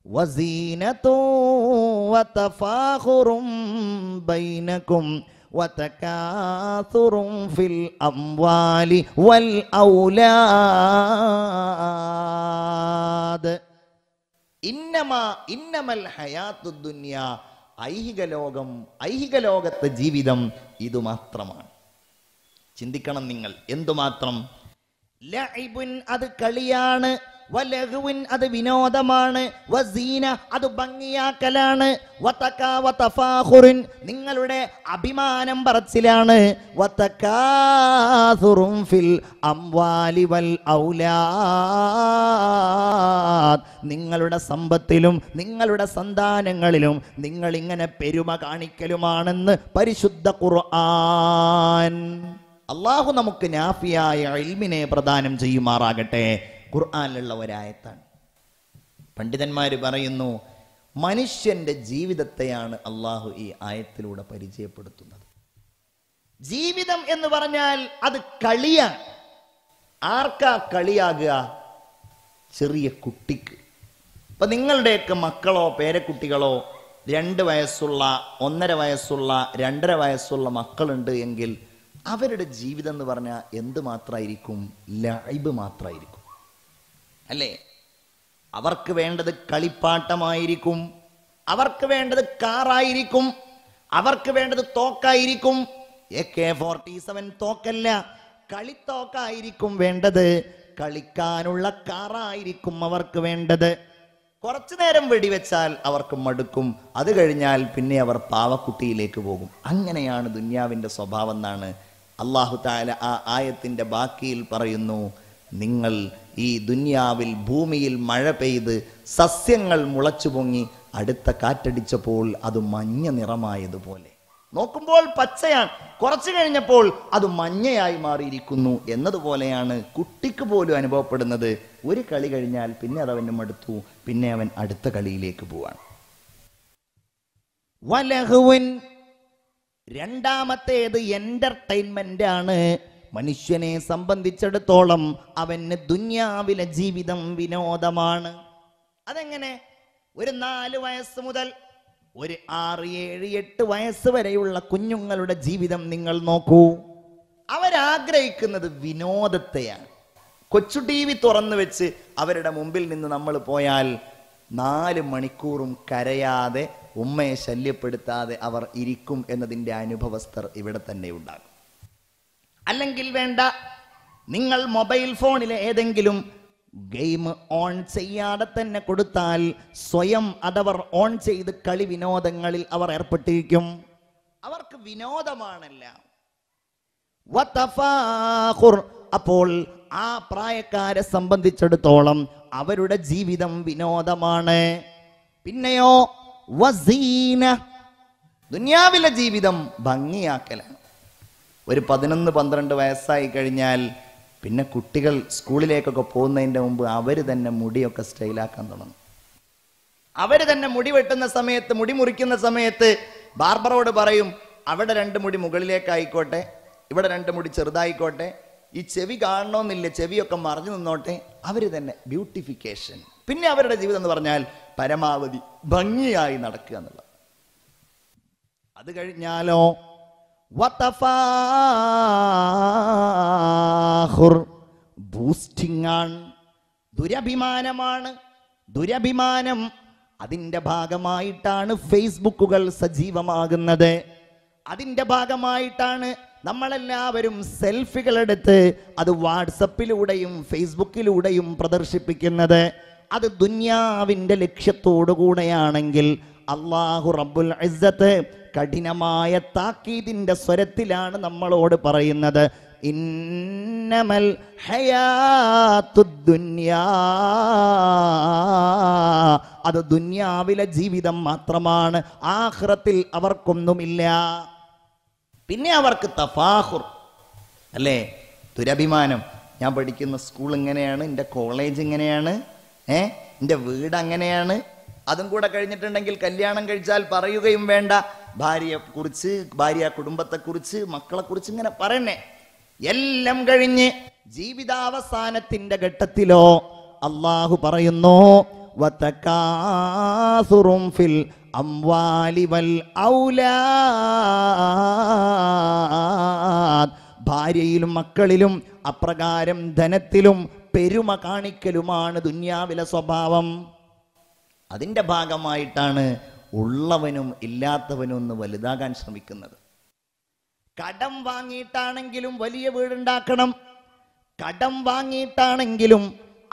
وزينه وتفاخر بينكم وتكاثر في الأموال والأولاد إنما إنما الحياة الدنيا ഐഹിക ലോകം ഐഹിക ലോകത്തെ ജീവിതം ഇതുമാത്രമാണ് ചിന്തിക്കണം നിങ്ങൾ എന്തുമാത്രം ലൈബുൻ അത് കളിയാണ് വലഹുവിൻ അത് വിനോദമാണ് വസീന അത് ഭംഗിയാക്കലാണ് വതഫാഹുറിൻ നിങ്ങളുടെ അഭിമാനം പറച്ചിലാണ് വതകാസുറും ഫിൽ അംവാലി വൽ ഔലാദ് നിങ്ങളുടെ സമ്പത്തിലും നിങ്ങളുടെ സന്താനങ്ങളിലും നിങ്ങൾ ഇങ്ങനെ പെരുമ കാണിക്കലുമാണെന്ന് പരിശുദ്ധ ഖുർആൻ അള്ളാഹു നമുക്ക് നാഫിയായ ഇൽമിനെ പ്രദാനം ചെയ്യുമാറാകട്ടെ ഖുർആാനിലുള്ള ഒരായത്താണ് പണ്ഡിതന്മാർ പറയുന്നു മനുഷ്യൻ്റെ ജീവിതത്തെയാണ് അള്ളാഹു ഈ ആയത്തിലൂടെ പരിചയപ്പെടുത്തുന്നത് ജീവിതം എന്ന് പറഞ്ഞാൽ അത് കളിയാണ് ആർക്കാ കളിയാകുക ചെറിയ കുട്ടിക്ക് അപ്പം നിങ്ങളുടെയൊക്കെ മക്കളോ പേരക്കുട്ടികളോ രണ്ട് വയസ്സുള്ള ഒന്നര വയസ്സുള്ള രണ്ടര വയസ്സുള്ള മക്കളുണ്ട് എങ്കിൽ അവരുടെ ജീവിതം എന്ന് പറഞ്ഞാൽ എന്ത് മാത്രമായിരിക്കും ലൈബ് മാത്രമായിരിക്കും അല്ലേ അവർക്ക് വേണ്ടത് കളിപ്പാട്ടമായിരിക്കും അവർക്ക് വേണ്ടത് കാറായിരിക്കും അവർക്ക് വേണ്ടത് തോക്കായിരിക്കും എ കെ ഫോർട്ടി സെവൻ തോക്കല്ല കളിത്തോക്കായിരിക്കും വേണ്ടത് കളിക്കാനുള്ള കാറായിരിക്കും അവർക്ക് വേണ്ടത് കുറച്ചു നേരം വെടിവെച്ചാൽ അവർക്ക് മടുക്കും അത് കഴിഞ്ഞാൽ പിന്നെ അവർ പാവക്കുട്ടിയിലേക്ക് പോകും അങ്ങനെയാണ് ദുന്യാവിൻ്റെ സ്വഭാവം എന്നാണ് അള്ളാഹു താല ആ ആയത്തിൻ്റെ ബാക്കിയിൽ പറയുന്നു നിങ്ങൾ ഈ ദുന്യാവിൽ ഭൂമിയിൽ മഴ പെയ്ത് സസ്യങ്ങൾ മുളച്ചു പൊങ്ങി അടുത്ത കാറ്റടിച്ചപ്പോൾ അത് മഞ്ഞ നിറമായതുപോലെ നോക്കുമ്പോൾ പച്ചയാണ് കുറച്ചു കഴിഞ്ഞപ്പോൾ അത് മഞ്ഞയായി മാറിയിരിക്കുന്നു എന്നതുപോലെയാണ് കുട്ടിക്ക് പോലും അനുഭവപ്പെടുന്നത് ഒരു കളി കഴിഞ്ഞാൽ പിന്നെ അത് അവനും മടുത്തു പിന്നെ അവൻ അടുത്ത കളിയിലേക്ക് പോവാണ് വലഹുവൻ രണ്ടാമത്തേത് എന്റർടൈൻമെന്റ് ആണ് മനുഷ്യനെ സംബന്ധിച്ചിടത്തോളം അവന് ദുന്യാവിലെ ജീവിതം വിനോദമാണ് അതെങ്ങനെ ഒരു നാല് വയസ്സ് മുതൽ ഒരു ആറ് ഏഴ് എട്ട് വയസ്സ് വരെയുള്ള കുഞ്ഞുങ്ങളുടെ ജീവിതം നിങ്ങൾ നോക്കൂ അവരാഗ്രഹിക്കുന്നത് വിനോദത്തെയാണ് കൊച്ചു ടി വി തുറന്നു വെച്ച് അവരുടെ മുമ്പിൽ നിന്ന് നമ്മൾ പോയാൽ നാല് മണിക്കൂറും കരയാതെ ഉമ്മയെ ശല്യപ്പെടുത്താതെ അവർ ഇരിക്കും എന്നതിൻ്റെ അനുഭവസ്ഥർ ഇവിടെ തന്നെ ഉണ്ടാകും അല്ലെങ്കിൽ വേണ്ട നിങ്ങൾ മൊബൈൽ ഫോണിലെ ഏതെങ്കിലും ഗെയിം ഓൺ ചെയ്യാതെ തന്നെ കൊടുത്താൽ സ്വയം അതവർ ഓൺ ചെയ്ത് കളി വിനോദങ്ങളിൽ അവർ ഏർപ്പെട്ടിരിക്കും അവർക്ക് വിനോദമാണല്ല അപ്പോൾ ആ പ്രായക്കാരെ സംബന്ധിച്ചിടത്തോളം അവരുടെ ജീവിതം വിനോദമാണ് പിന്നെയോ വസീന ദുനിയാവിലെ ജീവിതം ഭംഗിയാക്കലാണ് ഒരു പതിനൊന്ന് പന്ത്രണ്ട് വയസ്സായി കഴിഞ്ഞാൽ പിന്നെ കുട്ടികൾ സ്കൂളിലേക്കൊക്കെ പോകുന്നതിൻ്റെ മുമ്പ് അവർ തന്നെ മുടിയൊക്കെ സ്റ്റൈലാക്കാൻ തുടങ്ങും അവർ തന്നെ മുടി വെട്ടുന്ന സമയത്ത് മുടി മുറിക്കുന്ന സമയത്ത് ബാർബറോട് പറയും അവിടെ രണ്ട് മുടി മുകളിലേക്കായിക്കോട്ടെ ഇവിടെ രണ്ട് മുടി ചെറുതായിക്കോട്ടെ ഈ ചെവി കാണണമെന്നില്ല ചെവിയൊക്കെ മറിഞ്ഞു നിന്നോട്ടെ അവർ തന്നെ ബ്യൂട്ടിഫിക്കേഷൻ പിന്നെ അവരുടെ ജീവിതം എന്ന് പറഞ്ഞാൽ പരമാവധി ഭംഗിയായി നടക്കുക എന്നുള്ളത് അത് കഴിഞ്ഞാലോ ബൂസ്റ്റിംഗ് ആണ് ദുരഭിമാനമാണ് ദുരഭിമാനം അതിൻ്റെ ഭാഗമായിട്ടാണ് ഫേസ്ബുക്കുകൾ സജീവമാകുന്നത് അതിൻ്റെ ഭാഗമായിട്ടാണ് നമ്മളെല്ലാവരും സെൽഫികളെടുത്ത് അത് വാട്സപ്പിലൂടെയും ഫേസ്ബുക്കിലൂടെയും പ്രദർശിപ്പിക്കുന്നത് അത് ദുന്യാവിൻ്റെ ലക്ഷ്യത്തോടു കൂടെയാണെങ്കിൽ അള്ളാഹു റബ്ബുൽ ഇസ്സത്ത് കഠിനമായ താക്കീതിൻ്റെ സ്വരത്തിലാണ് നമ്മളോട് പറയുന്നത് ഇന്നമൽ അത് ദുന്യാവിലെ ജീവിതം മാത്രമാണ് ആഹ്റത്തിൽ അവർക്കൊന്നുമില്ല പിന്നെ അവർക്ക് തഫാഹുർ അല്ലേ ദുരഭിമാനം ഞാൻ പഠിക്കുന്ന സ്കൂൾ ഇങ്ങനെയാണ് എൻ്റെ കോളേജ് ഇങ്ങനെയാണ് ഏ എൻ്റെ വീട് അങ്ങനെയാണ് അതും കൂടെ കഴിഞ്ഞിട്ടുണ്ടെങ്കിൽ കല്യാണം കഴിച്ചാൽ പറയുകയും വേണ്ട ഭാര്യയെ കുറിച്ച് ഭാര്യ കുടുംബത്തെക്കുറിച്ച് കുറിച്ച് ഇങ്ങനെ പറയണേ എല്ലാം കഴിഞ്ഞ് ജീവിതാവസാനത്തിന്റെ ഘട്ടത്തിലോ അള്ളാഹു പറയുന്നു ഫിൽ അംവാലി വൽ ഭാര്യയിലും മക്കളിലും അപ്രകാരം ധനത്തിലും പെരുമ കാണിക്കലുമാണ് ദുന്യാവിലെ സ്വഭാവം അതിൻ്റെ ഭാഗമായിട്ടാണ് ഉള്ളവനും ഇല്ലാത്തവനും ഒന്ന് വലുതാകാൻ ശ്രമിക്കുന്നത് കടം വാങ്ങിയിട്ടാണെങ്കിലും വലിയ വീടുണ്ടാക്കണം കടം വാങ്ങിയിട്ടാണെങ്കിലും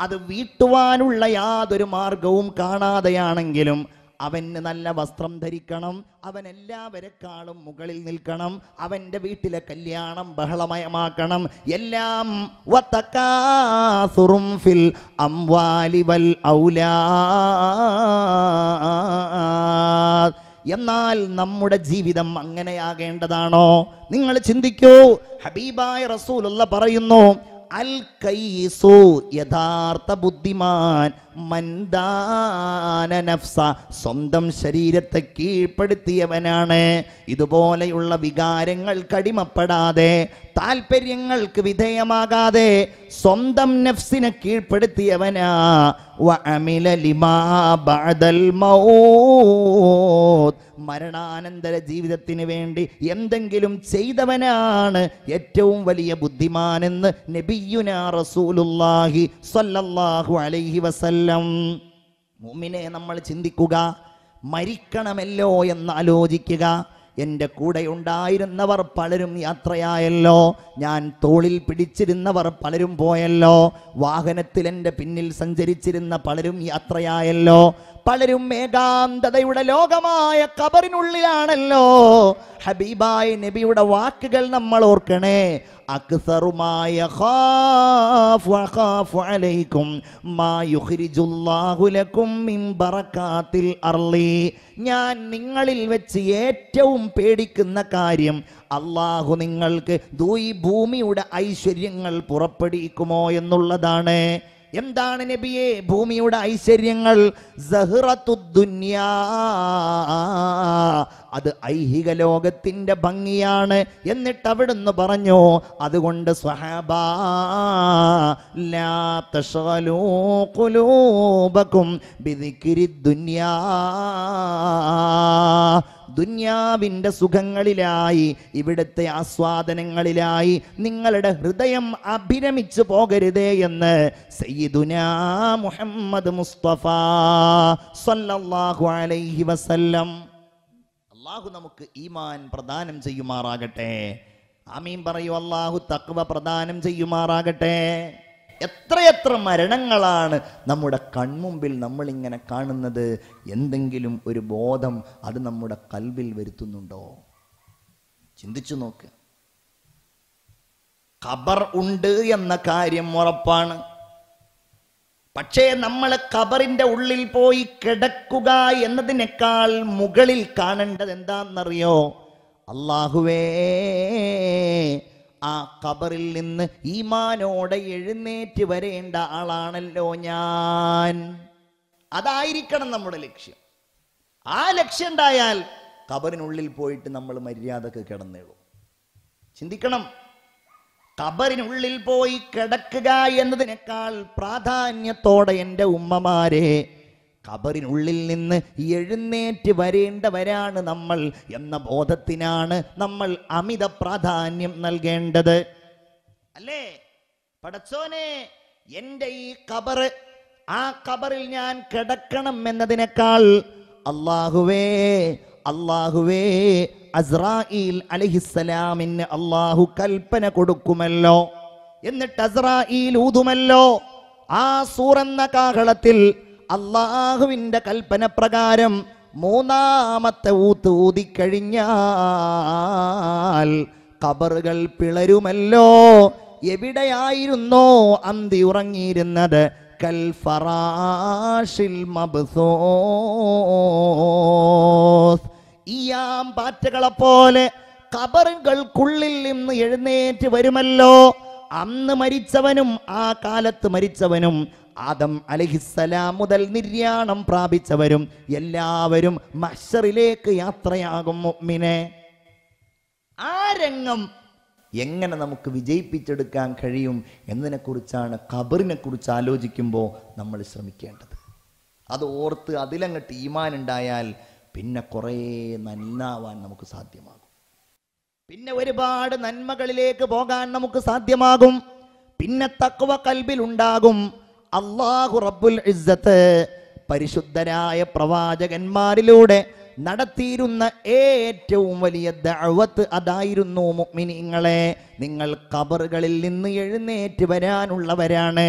അത് വീട്ടുവാനുള്ള യാതൊരു മാർഗവും കാണാതെയാണെങ്കിലും അവന് നല്ല വസ്ത്രം ധരിക്കണം അവൻ എല്ലാവരെക്കാളും മുകളിൽ നിൽക്കണം അവൻ്റെ വീട്ടിലെ കല്യാണം ബഹളമയമാക്കണം എല്ലാം ഫിൽ അംവാലി വൽ ഔലാ എന്നാൽ നമ്മുടെ ജീവിതം അങ്ങനെയാകേണ്ടതാണോ നിങ്ങൾ ചിന്തിക്കൂ ഹബീബായ റസൂലുള്ള പറയുന്നു അൽ കൈസു യഥാർത്ഥ ബുദ്ധിമാൻ മന്ദാനനഫ്സ നഫ്സ സ്വന്തം ശരീരത്തെ കീഴ്പ്പെടുത്തിയവനാണ് ഇതുപോലെയുള്ള കടിമപ്പെടാതെ താല്പര്യങ്ങൾക്ക് വിധേയമാകാതെ സ്വന്തം നഫ്സിനെ കീഴ്പ്പെടുത്തിയവനാ മരണാനന്തര ജീവിതത്തിന് വേണ്ടി എന്തെങ്കിലും ചെയ്തവനാണ് ഏറ്റവും വലിയ ബുദ്ധിമാനെന്ന് നബിയുന റസൂലുല്ലാഹി സല്ലല്ലാഹു അലൈഹി വസല്ല വസല്ലം മുമ്മിനെ നമ്മൾ ചിന്തിക്കുക മരിക്കണമല്ലോ എന്ന് ആലോചിക്കുക എൻ്റെ കൂടെ ഉണ്ടായിരുന്നവർ പലരും യാത്രയായല്ലോ ഞാൻ തോളിൽ പിടിച്ചിരുന്നവർ പലരും പോയല്ലോ വാഹനത്തിൽ എൻ്റെ പിന്നിൽ സഞ്ചരിച്ചിരുന്ന പലരും യാത്രയായല്ലോ പലരും ഏകാന്തതയുടെ ലോകമായ കബറിനുള്ളിലാണല്ലോ ഹബീബായ നബിയുടെ വാക്കുകൾ നമ്മൾ ഓർക്കണേ അക്സറുമായ ഞാൻ നിങ്ങളിൽ വെച്ച് ഏറ്റവും പേടിക്കുന്ന കാര്യം അള്ളാഹു നിങ്ങൾക്ക് ദൂയി ഭൂമിയുടെ ഐശ്വര്യങ്ങൾ പുറപ്പെടുവിക്കുമോ എന്നുള്ളതാണ് എന്താണ് നബിയെ ഭൂമിയുടെ ഐശ്വര്യങ്ങൾ അത് ഐഹിക ലോകത്തിന്റെ ഭംഗിയാണ് എന്നിട്ട് അവിടുന്ന് പറഞ്ഞു അതുകൊണ്ട് സ്വഹബാലൂബക്കും ദുന്യാ ദുന്യാവിൻ്റെ സുഖങ്ങളിലായി ഇവിടുത്തെ ആസ്വാദനങ്ങളിലായി നിങ്ങളുടെ ഹൃദയം അഭിരമിച്ചു പോകരുതേ എന്ന് സയ്യിദുനാ മുഹമ്മദ് മുസ്തഫ സല്ലല്ലാഹു അലൈഹി വസല്ലം അള്ളാഹു നമുക്ക് ഈമാൻ പ്രദാനം ചെയ്യുമാറാകട്ടെ ആമീൻ പറയൂ അള്ളാഹു തക്വ പ്രദാനം ചെയ്യുമാറാകട്ടെ എത്രയെത്ര മരണങ്ങളാണ് നമ്മുടെ കൺമുമ്പിൽ നമ്മളിങ്ങനെ കാണുന്നത് എന്തെങ്കിലും ഒരു ബോധം അത് നമ്മുടെ കൽവിൽ വരുത്തുന്നുണ്ടോ ചിന്തിച്ചു നോക്ക് ഖബർ ഉണ്ട് എന്ന കാര്യം ഉറപ്പാണ് പക്ഷേ നമ്മൾ ഖബറിൻ്റെ ഉള്ളിൽ പോയി കിടക്കുക എന്നതിനേക്കാൾ മുകളിൽ കാണേണ്ടത് എന്താണെന്നറിയോ അള്ളാഹുവേ ആ ഖബറിൽ നിന്ന് ഈമാനോടെ എഴുന്നേറ്റ് വരേണ്ട ആളാണല്ലോ ഞാൻ അതായിരിക്കണം നമ്മുടെ ലക്ഷ്യം ആ ലക്ഷ്യം ഉണ്ടായാൽ ഖബറിനുള്ളിൽ പോയിട്ട് നമ്മൾ മര്യാദക്ക് കിടന്നേളൂ ചിന്തിക്കണം ഖബറിനുള്ളിൽ പോയി കിടക്കുക എന്നതിനേക്കാൾ പ്രാധാന്യത്തോടെ എൻ്റെ ഉമ്മമാരെ ഖബറിനുള്ളിൽ നിന്ന് എഴുന്നേറ്റ് വരേണ്ടവരാണ് നമ്മൾ എന്ന ബോധത്തിനാണ് നമ്മൾ അമിത പ്രാധാന്യം നൽകേണ്ടത് അല്ലേ പടച്ചോനെ എൻ്റെ ഈ കബറ് ആ കബറിൽ ഞാൻ കിടക്കണം എന്നതിനേക്കാൾ അള്ളാഹുവേ അള്ളാഹുവേ അസ്രായിൽ അലഹിസലാമിന് അള്ളാഹു കൽപ്പന കൊടുക്കുമല്ലോ എന്നിട്ട് അസ്രായിൽ ഊതുമല്ലോ ആ സൂറന്ന കാഹളത്തിൽ അള്ളാഹുവിൻ്റെ കൽപ്പന പ്രകാരം മൂന്നാമത്തെ ഊത്ത് ഊതിക്കഴിഞ്ഞാൽ കബറുകൾ പിളരുമല്ലോ എവിടെയായിരുന്നോ അന്തി ഉറങ്ങിയിരുന്നത് കൽഫറാഷിൽ ഈയാം പാറ്റകളെ പോലെ കബറുകൾക്കുള്ളിൽ നിന്ന് എഴുന്നേറ്റ് വരുമല്ലോ അന്ന് മരിച്ചവനും ആ കാലത്ത് മരിച്ചവനും ആദം അലഹിസ്സലാം മുതൽ നിര്യാണം പ്രാപിച്ചവരും എല്ലാവരും മഷറിലേക്ക് യാത്രയാകും മുഗ്മിനെ ആ രംഗം എങ്ങനെ നമുക്ക് വിജയിപ്പിച്ചെടുക്കാൻ കഴിയും എന്നതിനെക്കുറിച്ചാണ് കബറിനെ കുറിച്ച് ആലോചിക്കുമ്പോൾ നമ്മൾ ശ്രമിക്കേണ്ടത് അത് ഓർത്ത് അതിലങ്ങ് ഈമാൻ പിന്നെ കുറേ നന്നാവാൻ നമുക്ക് സാധ്യമാകും പിന്നെ ഒരുപാട് നന്മകളിലേക്ക് പോകാൻ നമുക്ക് സാധ്യമാകും പിന്നെ തക്കവ കൽബിലുണ്ടാകും അള്ളാഹു റബ്ബുൽ ഇസ്സത്ത് പരിശുദ്ധരായ പ്രവാചകന്മാരിലൂടെ നടത്തിയിരുന്ന ഏറ്റവും വലിയ ദഴവത്ത് അതായിരുന്നു മുഗ്മിനിങ്ങളെ നിങ്ങൾ കബറുകളിൽ നിന്ന് എഴുന്നേറ്റ് വരാനുള്ളവരാണ്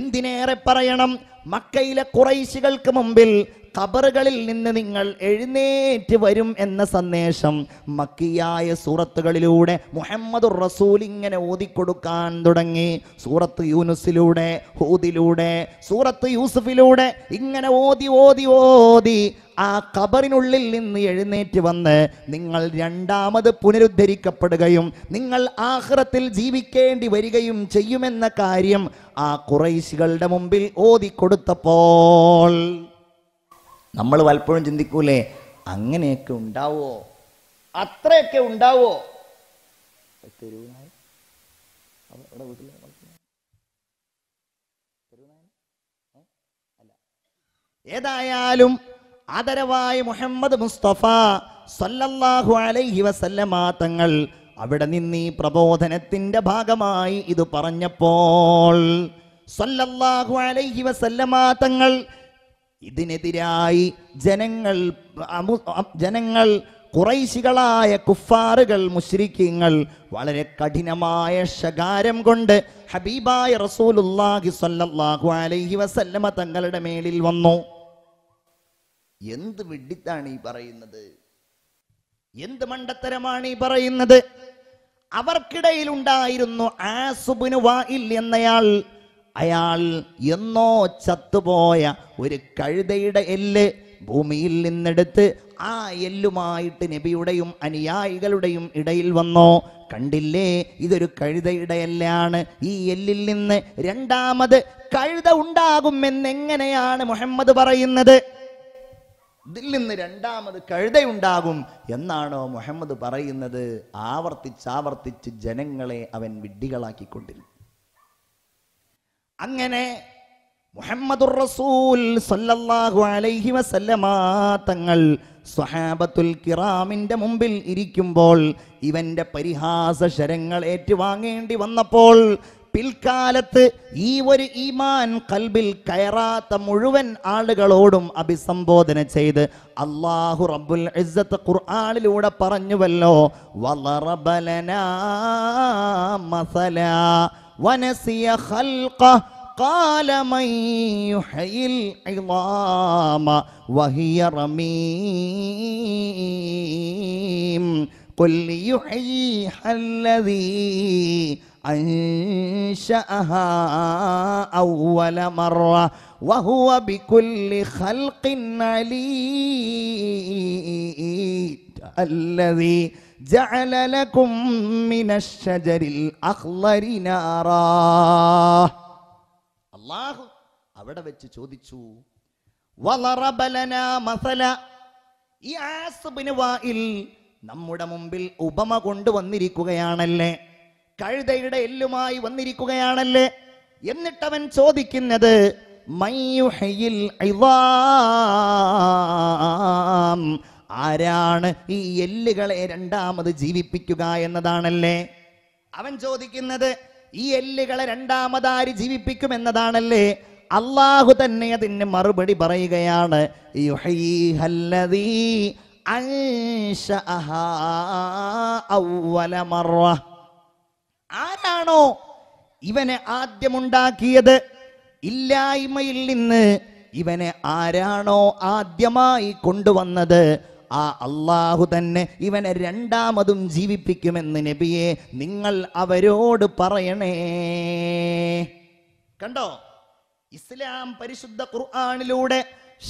എന്തിനേറെ പറയണം മക്കയിലെ കുറൈശികൾക്ക് മുമ്പിൽ ഖബറുകളിൽ നിന്ന് നിങ്ങൾ എഴുന്നേറ്റ് വരും എന്ന സന്ദേശം മക്കിയായ സൂറത്തുകളിലൂടെ മുഹമ്മദ് റസൂൽ ഇങ്ങനെ ഓതിക്കൊടുക്കാൻ തുടങ്ങി സൂറത്ത് യൂനുസിലൂടെ ഹൂദിലൂടെ സൂറത്ത് യൂസുഫിലൂടെ ഇങ്ങനെ ഓതി ഓതി ഓതി ആ കബറിനുള്ളിൽ നിന്ന് എഴുന്നേറ്റ് വന്ന് നിങ്ങൾ രണ്ടാമത് പുനരുദ്ധരിക്കപ്പെടുകയും നിങ്ങൾ ആഹ്റത്തിൽ ജീവിക്കേണ്ടി വരികയും ചെയ്യുമെന്ന കാര്യം ആ കുറൈശികളുടെ മുമ്പിൽ ഓതിക്കൊടുത്തപ്പോൾ നമ്മൾ പലപ്പോഴും ചിന്തിക്കൂലേ അങ്ങനെയൊക്കെ ഉണ്ടാവോ അത്രയൊക്കെ ഉണ്ടാവോ ഏതായാലും ആദരവായ മുഹമ്മദ് മുസ്തഫ സല്ലല്ലാഹു അലൈഹി വസല്ലമ തങ്ങൾ അവിടെ നിന്ന് ഈ പ്രബോധനത്തിന്റെ ഭാഗമായി ഇത് പറഞ്ഞപ്പോൾ സല്ലല്ലാഹു അലൈഹി വസല്ലമ തങ്ങൾ ഇതിനെതിരായി ജനങ്ങൾ ജനങ്ങൾ കുറൈശികളായ കുഫാറുകൾ മുശ്രിക്കീങ്ങൾ വളരെ കഠിനമായ ശകാരം കൊണ്ട് ഹബീബായ റസൂലുല്ലാഹി സല്ലല്ലാഹു അലൈഹി വസല്ലമ തങ്ങളുടെ മേളിൽ വന്നു എന്ത് വിഡിത്താണ് ഈ പറയുന്നത് എന്ത് മണ്ടത്തരമാണ് ഈ പറയുന്നത് ഉണ്ടായിരുന്നു ആസുബിന് വായിൽ എന്നയാൾ അയാൾ എന്നോ ചത്തുപോയ ഒരു കഴുതയുടെ എല്ല് ഭൂമിയിൽ നിന്നെടുത്ത് ആ എല്ലുമായിട്ട് നബിയുടെയും അനുയായികളുടെയും ഇടയിൽ വന്നോ കണ്ടില്ലേ ഇതൊരു കഴുതയുടെ എല്ലാണ് ഈ എല്ലിൽ നിന്ന് രണ്ടാമത് കഴുത ഉണ്ടാകുമെന്നെങ്ങനെയാണ് മുഹമ്മദ് പറയുന്നത് ഇതിൽ നിന്ന് രണ്ടാമത് കഴുതയുണ്ടാകും എന്നാണോ മുഹമ്മദ് പറയുന്നത് ആവർത്തിച്ചാവർത്തിച്ച് ജനങ്ങളെ അവൻ വിഡ്ഢികളാക്കിക്കൊണ്ടിരുന്നു അങ്ങനെ മുഹമ്മദുർ റസൂൽ സല്ലല്ലാഹു അലൈഹി വസല്ലമ തങ്ങൾ സ്വഹാബത്തുൽ കിറാമിൻ്റെ മുമ്പിൽ ഇരിക്കുമ്പോൾ ഇവൻ്റെ പരിഹാസ ശരങ്ങൾ ഏറ്റുവാങ്ങേണ്ടി വന്നപ്പോൾ പിൽക്കാലത്ത് ഈ ഒരു ഈമാൻ കൽബിൽ കയറാത്ത മുഴുവൻ ആളുകളോടും അഭിസംബോധന ചെയ്ത് അള്ളാഹു റബ്ബുൽ ഇസ്സത്ത് ഖുർആാനിലൂടെ പറഞ്ഞുവല്ലോ വളറബലന മസല ونسي خلقه قال من يحيي العظام وهي رميم قل يحييها الذي أنشأها أول مرة وهو بكل خلق عليم الذي جعل لكم من الشجر الأخضر نارا الله അവിടെ വെച്ച് ചോദിച്ചു മസല ഈ നമ്മുടെ മുമ്പിൽ ഉപമ കൊണ്ടുവന്നിരിക്കുകയാണല്ലേ കഴുതയുടെ എല്ലുമായി വന്നിരിക്കുകയാണല്ലേ എന്നിട്ടവൻ ചോദിക്കുന്നത് മയ്യുഹയിൽ ആരാണ് ഈ എല്ലുകളെ രണ്ടാമത് ജീവിപ്പിക്കുക എന്നതാണല്ലേ അവൻ ചോദിക്കുന്നത് ഈ എല്ലുകളെ രണ്ടാമതാര് ജീവിപ്പിക്കും എന്നതാണല്ലേ അള്ളാഹു തന്നെ അതിന് മറുപടി പറയുകയാണ് ആരാണോ ഇവനെ ആദ്യമുണ്ടാക്കിയത് ഇല്ലായ്മയിൽ നിന്ന് ഇവനെ ആരാണോ ആദ്യമായി കൊണ്ടുവന്നത് ആ അള്ളാഹു തന്നെ ഇവനെ രണ്ടാമതും ജീവിപ്പിക്കുമെന്ന് നബിയെ നിങ്ങൾ അവരോട് പറയണേ കണ്ടോ ഇസ്ലാം പരിശുദ്ധ ഖുർആാനിലൂടെ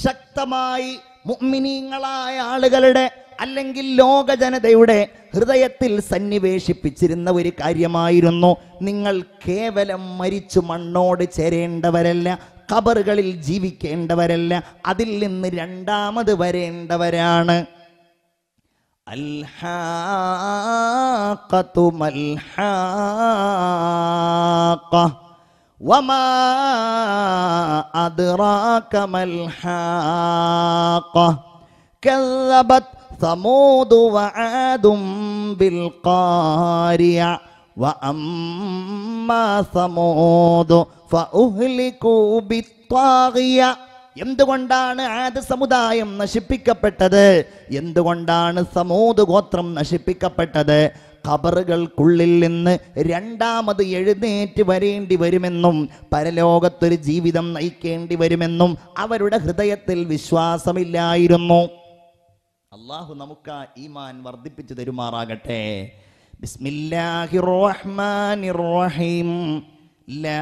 ശക്തമായി മുഅ്മിനീങ്ങളായ ആളുകളുടെ അല്ലെങ്കിൽ ലോക ജനതയുടെ ഹൃദയത്തിൽ സന്നിവേശിപ്പിച്ചിരുന്ന ഒരു കാര്യമായിരുന്നു നിങ്ങൾ കേവലം മരിച്ചു മണ്ണോട് ചേരേണ്ടവരല്ല ഖബറുകളിൽ ജീവിക്കേണ്ടവരല്ല അതിൽ നിന്ന് രണ്ടാമത് വരേണ്ടവരാണ് كذبت എന്തുകൊണ്ടാണ് ആദ്യ സമുദായം നശിപ്പിക്കപ്പെട്ടത് എന്തുകൊണ്ടാണ് സമൂത് ഗോത്രം നശിപ്പിക്കപ്പെട്ടത് ഖബറുകൾക്കുള്ളിൽ നിന്ന് രണ്ടാമത് എഴുന്നേറ്റ് വരേണ്ടി വരുമെന്നും പരലോകത്തൊരു ജീവിതം നയിക്കേണ്ടി വരുമെന്നും അവരുടെ ഹൃദയത്തിൽ വിശ്വാസമില്ലായിരുന്നു അള്ളാഹു നമുക്ക് ഈമാൻ വർദ്ധിപ്പിച്ചു തരുമാറാകട്ടെ ബിസ്മില്ലാഹിർ റഹ്മാനിർ റഹീം لا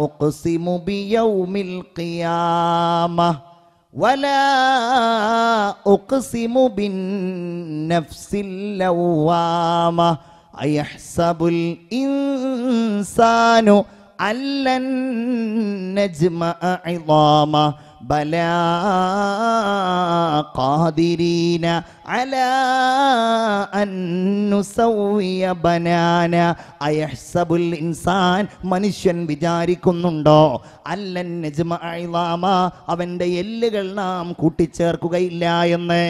اقسم بيوم القيامه ولا اقسم بالنفس اللوامه ايحسب الانسان لن نجمع عظامه ബല قادرين അല أن نسوي بنانا أيحسب മനുഷ്യൻ വിചാരിക്കുന്നുണ്ടോ അല്ലൻ നജ്മ അവൻ്റെ എല്ലുകൾ നാം കൂട്ടിച്ചേർക്കുകയില്ല എന്ന്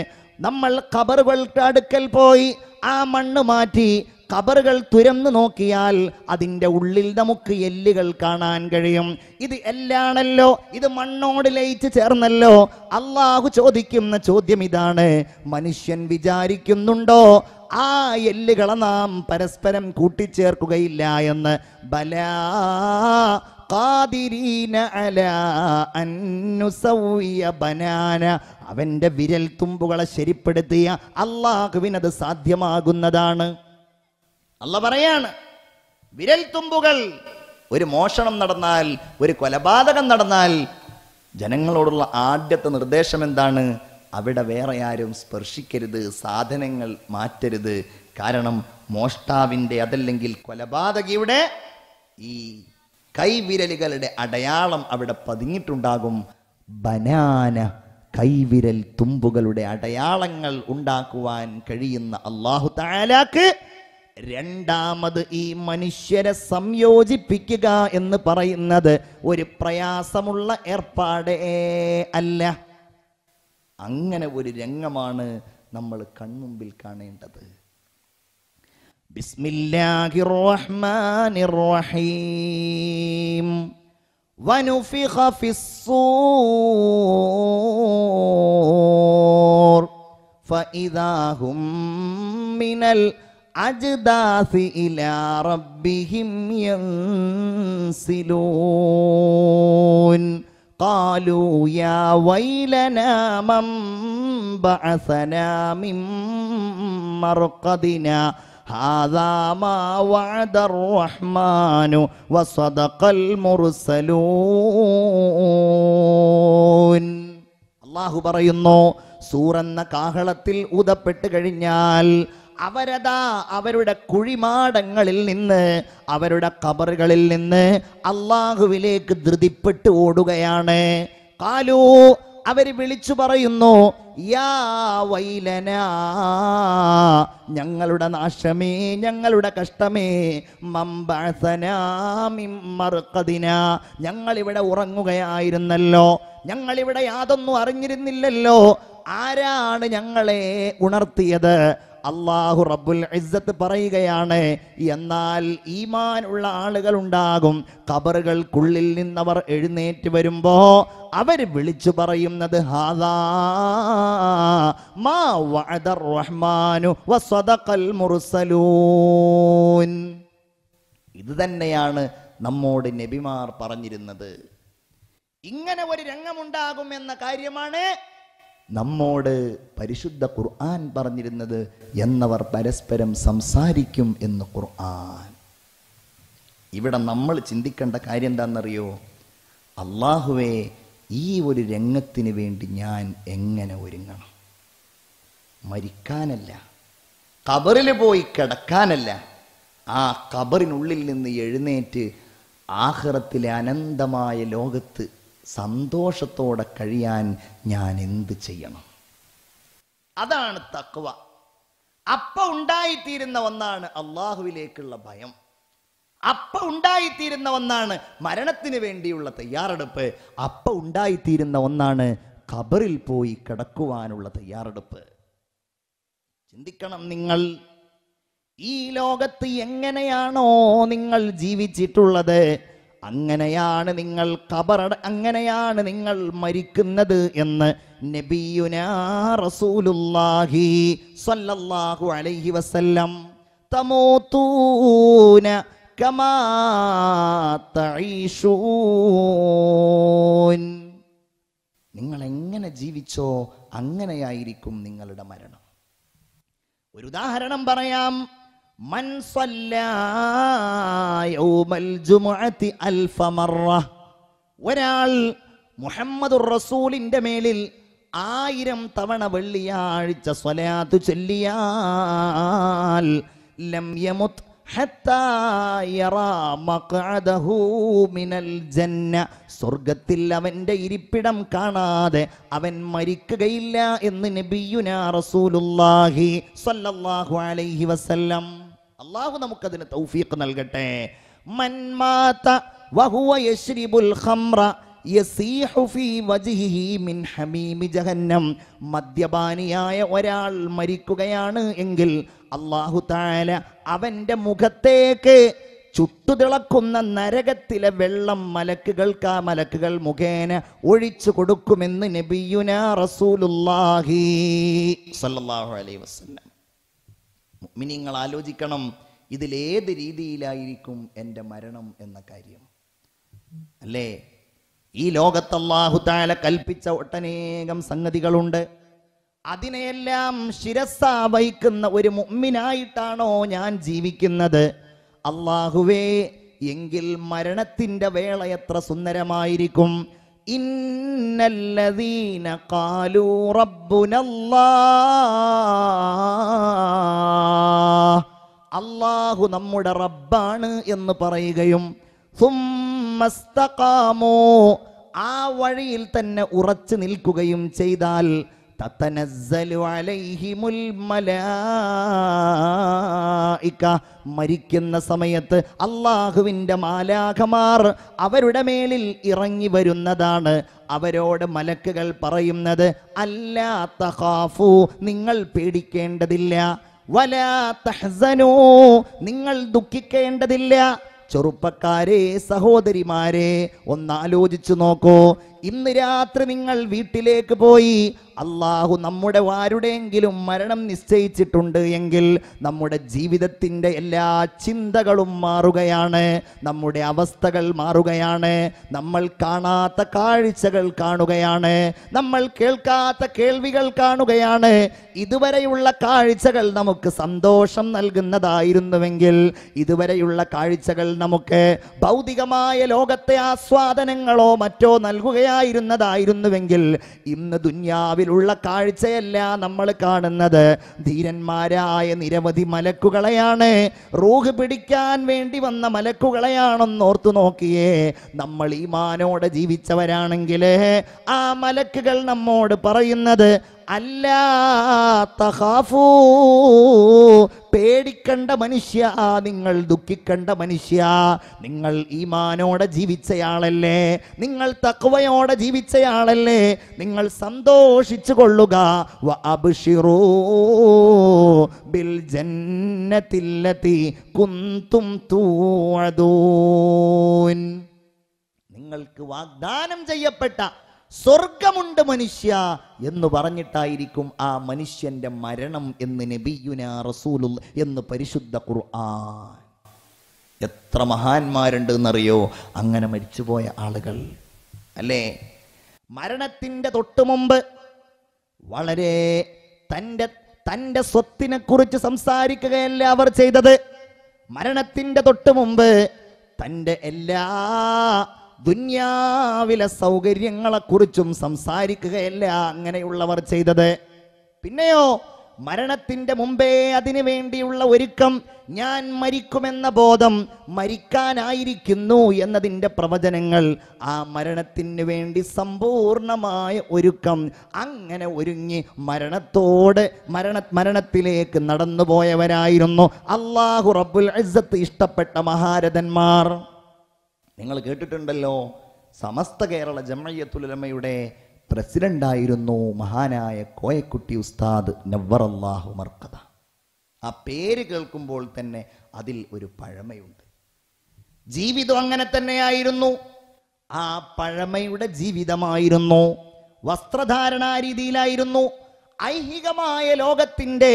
നമ്മൾ ഖബറുകളുടെ അടുക്കൽ പോയി ആ മണ്ണ് മാറ്റി കബറുകൾ തുരന്നു നോക്കിയാൽ അതിൻ്റെ ഉള്ളിൽ നമുക്ക് എല്ലുകൾ കാണാൻ കഴിയും ഇത് എല്ലാണല്ലോ ഇത് മണ്ണോട് ലയിച്ച് ചേർന്നല്ലോ അള്ളാഹു ചോദിക്കുന്ന ചോദ്യം ഇതാണ് മനുഷ്യൻ വിചാരിക്കുന്നുണ്ടോ ആ എല്ലുകളെ നാം പരസ്പരം കൂട്ടിച്ചേർക്കുകയില്ല എന്ന് ബല ഖാദിരീന ബനാന അവൻ്റെ വിരൽ തുമ്പുകളെ ശരിപ്പെടുത്തിയ അള്ളാഹുവിനത് സാധ്യമാകുന്നതാണ് അല്ല പറയാണ് വിരൽ തുമ്പുകൾ ഒരു മോഷണം നടന്നാൽ ഒരു കൊലപാതകം നടന്നാൽ ജനങ്ങളോടുള്ള ആദ്യത്തെ നിർദ്ദേശം എന്താണ് അവിടെ വേറെ ആരും സ്പർശിക്കരുത് സാധനങ്ങൾ മാറ്റരുത് കാരണം മോഷ്ടാവിൻ്റെ അതല്ലെങ്കിൽ കൊലപാതകിയുടെ ഈ കൈവിരലുകളുടെ അടയാളം അവിടെ പതിഞ്ഞിട്ടുണ്ടാകും ബനാന കൈവിരൽ തുമ്പുകളുടെ അടയാളങ്ങൾ ഉണ്ടാക്കുവാൻ കഴിയുന്ന അള്ളാഹു താലാക്ക് രണ്ടാമത് ഈ മനുഷ്യരെ സംയോജിപ്പിക്കുക എന്ന് പറയുന്നത് ഒരു പ്രയാസമുള്ള ഏർപ്പാടേ അല്ല അങ്ങനെ ഒരു രംഗമാണ് നമ്മൾ കൺമുമ്പിൽ കാണേണ്ടത് ബിസ്മില്ലാഹിർ റഹ്മാനിർ റഹീം വനുഫിഖ ഫിസ്സൂർ മിനൽ അജ്ദാസി ഇല റബ്ബിഹിം യൻസിലൂൻ കാലൂ യാ വൈലന മം ബഅസന മിം മർഖദിന هذا ما وعد الرحمن وصدق അള്ളാഹു പറയുന്നു സൂറെന്ന കാഹളത്തിൽ ഉദപ്പെട്ട് കഴിഞ്ഞാൽ അവരതാ അവരുടെ കുഴിമാടങ്ങളിൽ നിന്ന് അവരുടെ കബറുകളിൽ നിന്ന് അള്ളാഹുവിലേക്ക് ധൃതിപ്പെട്ട് ഓടുകയാണ് കാലു അവർ വിളിച്ചു പറയുന്നു യാ വൈലന ഞങ്ങളുടെ നാശമേ ഞങ്ങളുടെ കഷ്ടമേ മമ്പഴസനാമിമറുക്കതിന ഞങ്ങളിവിടെ ഉറങ്ങുകയായിരുന്നല്ലോ ഞങ്ങളിവിടെ യാതൊന്നും അറിഞ്ഞിരുന്നില്ലല്ലോ ആരാണ് ഞങ്ങളെ ഉണർത്തിയത് അള്ളാഹു റബ്ബുൽ ഇസ്സത്ത് പറയുകയാണ് എന്നാൽ ഈമാൻ ഉള്ള ആളുകൾ ഉണ്ടാകും കബറുകൾക്കുള്ളിൽ നിന്നവർ എഴുന്നേറ്റ് വരുമ്പോ അവർ വിളിച്ചു പറയുന്നത് ഇത് തന്നെയാണ് നമ്മോട് നബിമാർ പറഞ്ഞിരുന്നത് ഇങ്ങനെ ഒരു രംഗമുണ്ടാകും എന്ന കാര്യമാണ് നമ്മോട് പരിശുദ്ധ ഖുർആൻ പറഞ്ഞിരുന്നത് എന്നവർ പരസ്പരം സംസാരിക്കും എന്ന് ഖുർആൻ ഇവിടെ നമ്മൾ ചിന്തിക്കേണ്ട കാര്യം എന്താണെന്നറിയോ അള്ളാഹുവെ ഈ ഒരു രംഗത്തിന് വേണ്ടി ഞാൻ എങ്ങനെ ഒരുങ്ങണം മരിക്കാനല്ല കബറിൽ പോയി കിടക്കാനല്ല ആ കബറിനുള്ളിൽ നിന്ന് എഴുന്നേറ്റ് ആഹ്റത്തിലെ അനന്തമായ ലോകത്ത് സന്തോഷത്തോടെ കഴിയാൻ ഞാൻ എന്ത് ചെയ്യണം അതാണ് തക്വ അപ്പ ഉണ്ടായിത്തീരുന്ന ഒന്നാണ് അള്ളാഹുവിലേക്കുള്ള ഭയം അപ്പ ഉണ്ടായിത്തീരുന്ന ഒന്നാണ് മരണത്തിന് വേണ്ടിയുള്ള തയ്യാറെടുപ്പ് അപ്പ ഉണ്ടായിത്തീരുന്ന ഒന്നാണ് ഖബറിൽ പോയി കിടക്കുവാനുള്ള തയ്യാറെടുപ്പ് ചിന്തിക്കണം നിങ്ങൾ ഈ ലോകത്ത് എങ്ങനെയാണോ നിങ്ങൾ ജീവിച്ചിട്ടുള്ളത് അങ്ങനെയാണ് നിങ്ങൾ കബറട അങ്ങനെയാണ് നിങ്ങൾ മരിക്കുന്നത് എന്ന് നബിയുനാ റസൂലുല്ലാഹി സല്ലല്ലാഹു അലൈഹി വസല്ലം തമൂത്തൂന കമാ നിങ്ങൾ എങ്ങനെ ജീവിച്ചോ അങ്ങനെയായിരിക്കും നിങ്ങളുടെ മരണം ഒരു ഉദാഹരണം പറയാം ഒരാൾ മുഹമ്മദുർ റസൂലിന്റെ മേലിൽ ആയിരം തവണ വെള്ളിയാഴ്ച സ്വലാത്തു ചൊല്ലിയാൽ ലം യമുത് സ്വർഗത്തിൽ അവന്റെ ഇരിപ്പിടം കാണാതെ അവൻ മരിക്കുകയില്ല എന്ന് നബിയുനാ റസൂലുല്ലാഹി സല്ലല്ലാഹു അലൈഹി വസല്ലം അള്ളാഹു നമുക്കതിന് തൗഫീഖ് നൽകട്ടെ മൻമാത വഹുവ യശ്രിബുൽ ഖംറ മദ്യപാനിയായ ഒരാൾ മരിക്കുകയാണ് എങ്കിൽ അള്ളാഹു താല അവന്റെ മുഖത്തേക്ക് ചുട്ടുതിളക്കുന്ന നരകത്തിലെ വെള്ളം മലക്കുകൾക്ക് ആ മലക്കുകൾ മുഖേന ഒഴിച്ചു കൊടുക്കുമെന്ന് നബിയുന റസൂലുല്ലാഹി സല്ലാഹു അലൈ വസ്ലാം നിങ്ങൾ ആലോചിക്കണം ഇതിലേത് രീതിയിലായിരിക്കും എൻ്റെ മരണം എന്ന കാര്യം അല്ലേ ഈ ലോകത്തല്ലാഹു താല കൽപ്പിച്ച ഒട്ടനേകം സംഗതികളുണ്ട് അതിനെയെല്ലാം ശിരസ വഹിക്കുന്ന ഒരു മുമ്മിനായിട്ടാണോ ഞാൻ ജീവിക്കുന്നത് അള്ളാഹുവേ എങ്കിൽ മരണത്തിൻ്റെ വേള എത്ര സുന്ദരമായിരിക്കും ഇന്നല്ലദീന കാലൂ അള്ളാഹു നമ്മുടെ റബ്ബാണ് എന്ന് പറയുകയും ആ വഴിയിൽ തന്നെ ഉറച്ചു നിൽക്കുകയും ചെയ്താൽ മരിക്കുന്ന സമയത്ത് അള്ളാഹുവിൻ്റെ മാലാഖമാർ അവരുടെ മേലിൽ ഇറങ്ങി വരുന്നതാണ് അവരോട് മലക്കുകൾ പറയുന്നത് അല്ലാ തഹാഫു നിങ്ങൾ പേടിക്കേണ്ടതില്ല വലാ നിങ്ങൾ ദുഃഖിക്കേണ്ടതില്ല ചെറുപ്പക്കാരെ സഹോദരിമാരെ ഒന്നാലോചിച്ചു നോക്കൂ ഇന്ന് രാത്രി നിങ്ങൾ വീട്ടിലേക്ക് പോയി അള്ളാഹു നമ്മുടെ ആരുടെയെങ്കിലും മരണം നിശ്ചയിച്ചിട്ടുണ്ട് എങ്കിൽ നമ്മുടെ ജീവിതത്തിൻ്റെ എല്ലാ ചിന്തകളും മാറുകയാണ് നമ്മുടെ അവസ്ഥകൾ മാറുകയാണ് നമ്മൾ കാണാത്ത കാഴ്ചകൾ കാണുകയാണ് നമ്മൾ കേൾക്കാത്ത കേൾവികൾ കാണുകയാണ് ഇതുവരെയുള്ള കാഴ്ചകൾ നമുക്ക് സന്തോഷം നൽകുന്നതായിരുന്നുവെങ്കിൽ ഇതുവരെയുള്ള കാഴ്ചകൾ നമുക്ക് ഭൗതികമായ ലോകത്തെ ആസ്വാദനങ്ങളോ മറ്റോ നൽകുകയാണ് കാഴ്ചയായിരുന്നതായിരുന്നുവെങ്കിൽ ഇന്ന് ദുന്യാവിലുള്ള കാഴ്ചയല്ല നമ്മൾ കാണുന്നത് ധീരന്മാരായ നിരവധി മലക്കുകളെയാണ് റൂഹ് പിടിക്കാൻ വേണ്ടി വന്ന ഓർത്തു നോക്കിയേ നമ്മൾ ഈ മാനോടെ ജീവിച്ചവരാണെങ്കിൽ ആ മലക്കുകൾ നമ്മോട് പറയുന്നത് അല്ലാ പേടിക്കണ്ട മനുഷ്യ നിങ്ങൾ ദുഃഖിക്കണ്ട മനുഷ്യ നിങ്ങൾ ഈമാനോടെ ജീവിച്ചയാളല്ലേ നിങ്ങൾ തക്വയോടെ ജീവിച്ചയാളല്ലേ നിങ്ങൾ സന്തോഷിച്ചു കൊള്ളുക ബിൽ കുന്തും നിങ്ങൾക്ക് വാഗ്ദാനം ചെയ്യപ്പെട്ട സ്വർഗമുണ്ട് മനുഷ്യ എന്ന് പറഞ്ഞിട്ടായിരിക്കും ആ മനുഷ്യന്റെ മരണം എന്ന് നബിയുന റസൂലു എന്ന് പരിശുദ്ധ ഖുർആൻ എത്ര മഹാന്മാരുണ്ട് എന്നറിയോ അങ്ങനെ മരിച്ചുപോയ ആളുകൾ അല്ലേ മരണത്തിൻ്റെ തൊട്ടു മുമ്പ് വളരെ തൻ്റെ തൻ്റെ കുറിച്ച് സംസാരിക്കുകയല്ല അവർ ചെയ്തത് മരണത്തിൻ്റെ തൊട്ടു മുമ്പ് തൻ്റെ എല്ലാ ദുന്യാവിലെ സൗകര്യങ്ങളെക്കുറിച്ചും സംസാരിക്കുകയല്ല അങ്ങനെയുള്ളവർ ചെയ്തത് പിന്നെയോ മരണത്തിന്റെ മുമ്പേ അതിനു വേണ്ടിയുള്ള ഒരുക്കം ഞാൻ മരിക്കുമെന്ന ബോധം മരിക്കാനായിരിക്കുന്നു എന്നതിൻ്റെ പ്രവചനങ്ങൾ ആ മരണത്തിന് വേണ്ടി സമ്പൂർണമായ ഒരുക്കം അങ്ങനെ ഒരുങ്ങി മരണത്തോട് മരണ മരണത്തിലേക്ക് നടന്നുപോയവരായിരുന്നു അള്ളാഹു റബ്ബുൽ ഇഷ്ടപ്പെട്ട മഹാരഥന്മാർ നിങ്ങൾ കേട്ടിട്ടുണ്ടല്ലോ സമസ്ത കേരള ജമയ്യത്തുലമയുടെ ആയിരുന്നു മഹാനായ കോയക്കുട്ടി ഉസ്താദ് നവറല്ലാഹു മർക്കത ആ പേര് കേൾക്കുമ്പോൾ തന്നെ അതിൽ ഒരു പഴമയുണ്ട് ജീവിതം അങ്ങനെ തന്നെയായിരുന്നു ആ പഴമയുടെ ജീവിതമായിരുന്നു വസ്ത്രധാരണാ രീതിയിലായിരുന്നു ഐഹികമായ ലോകത്തിൻ്റെ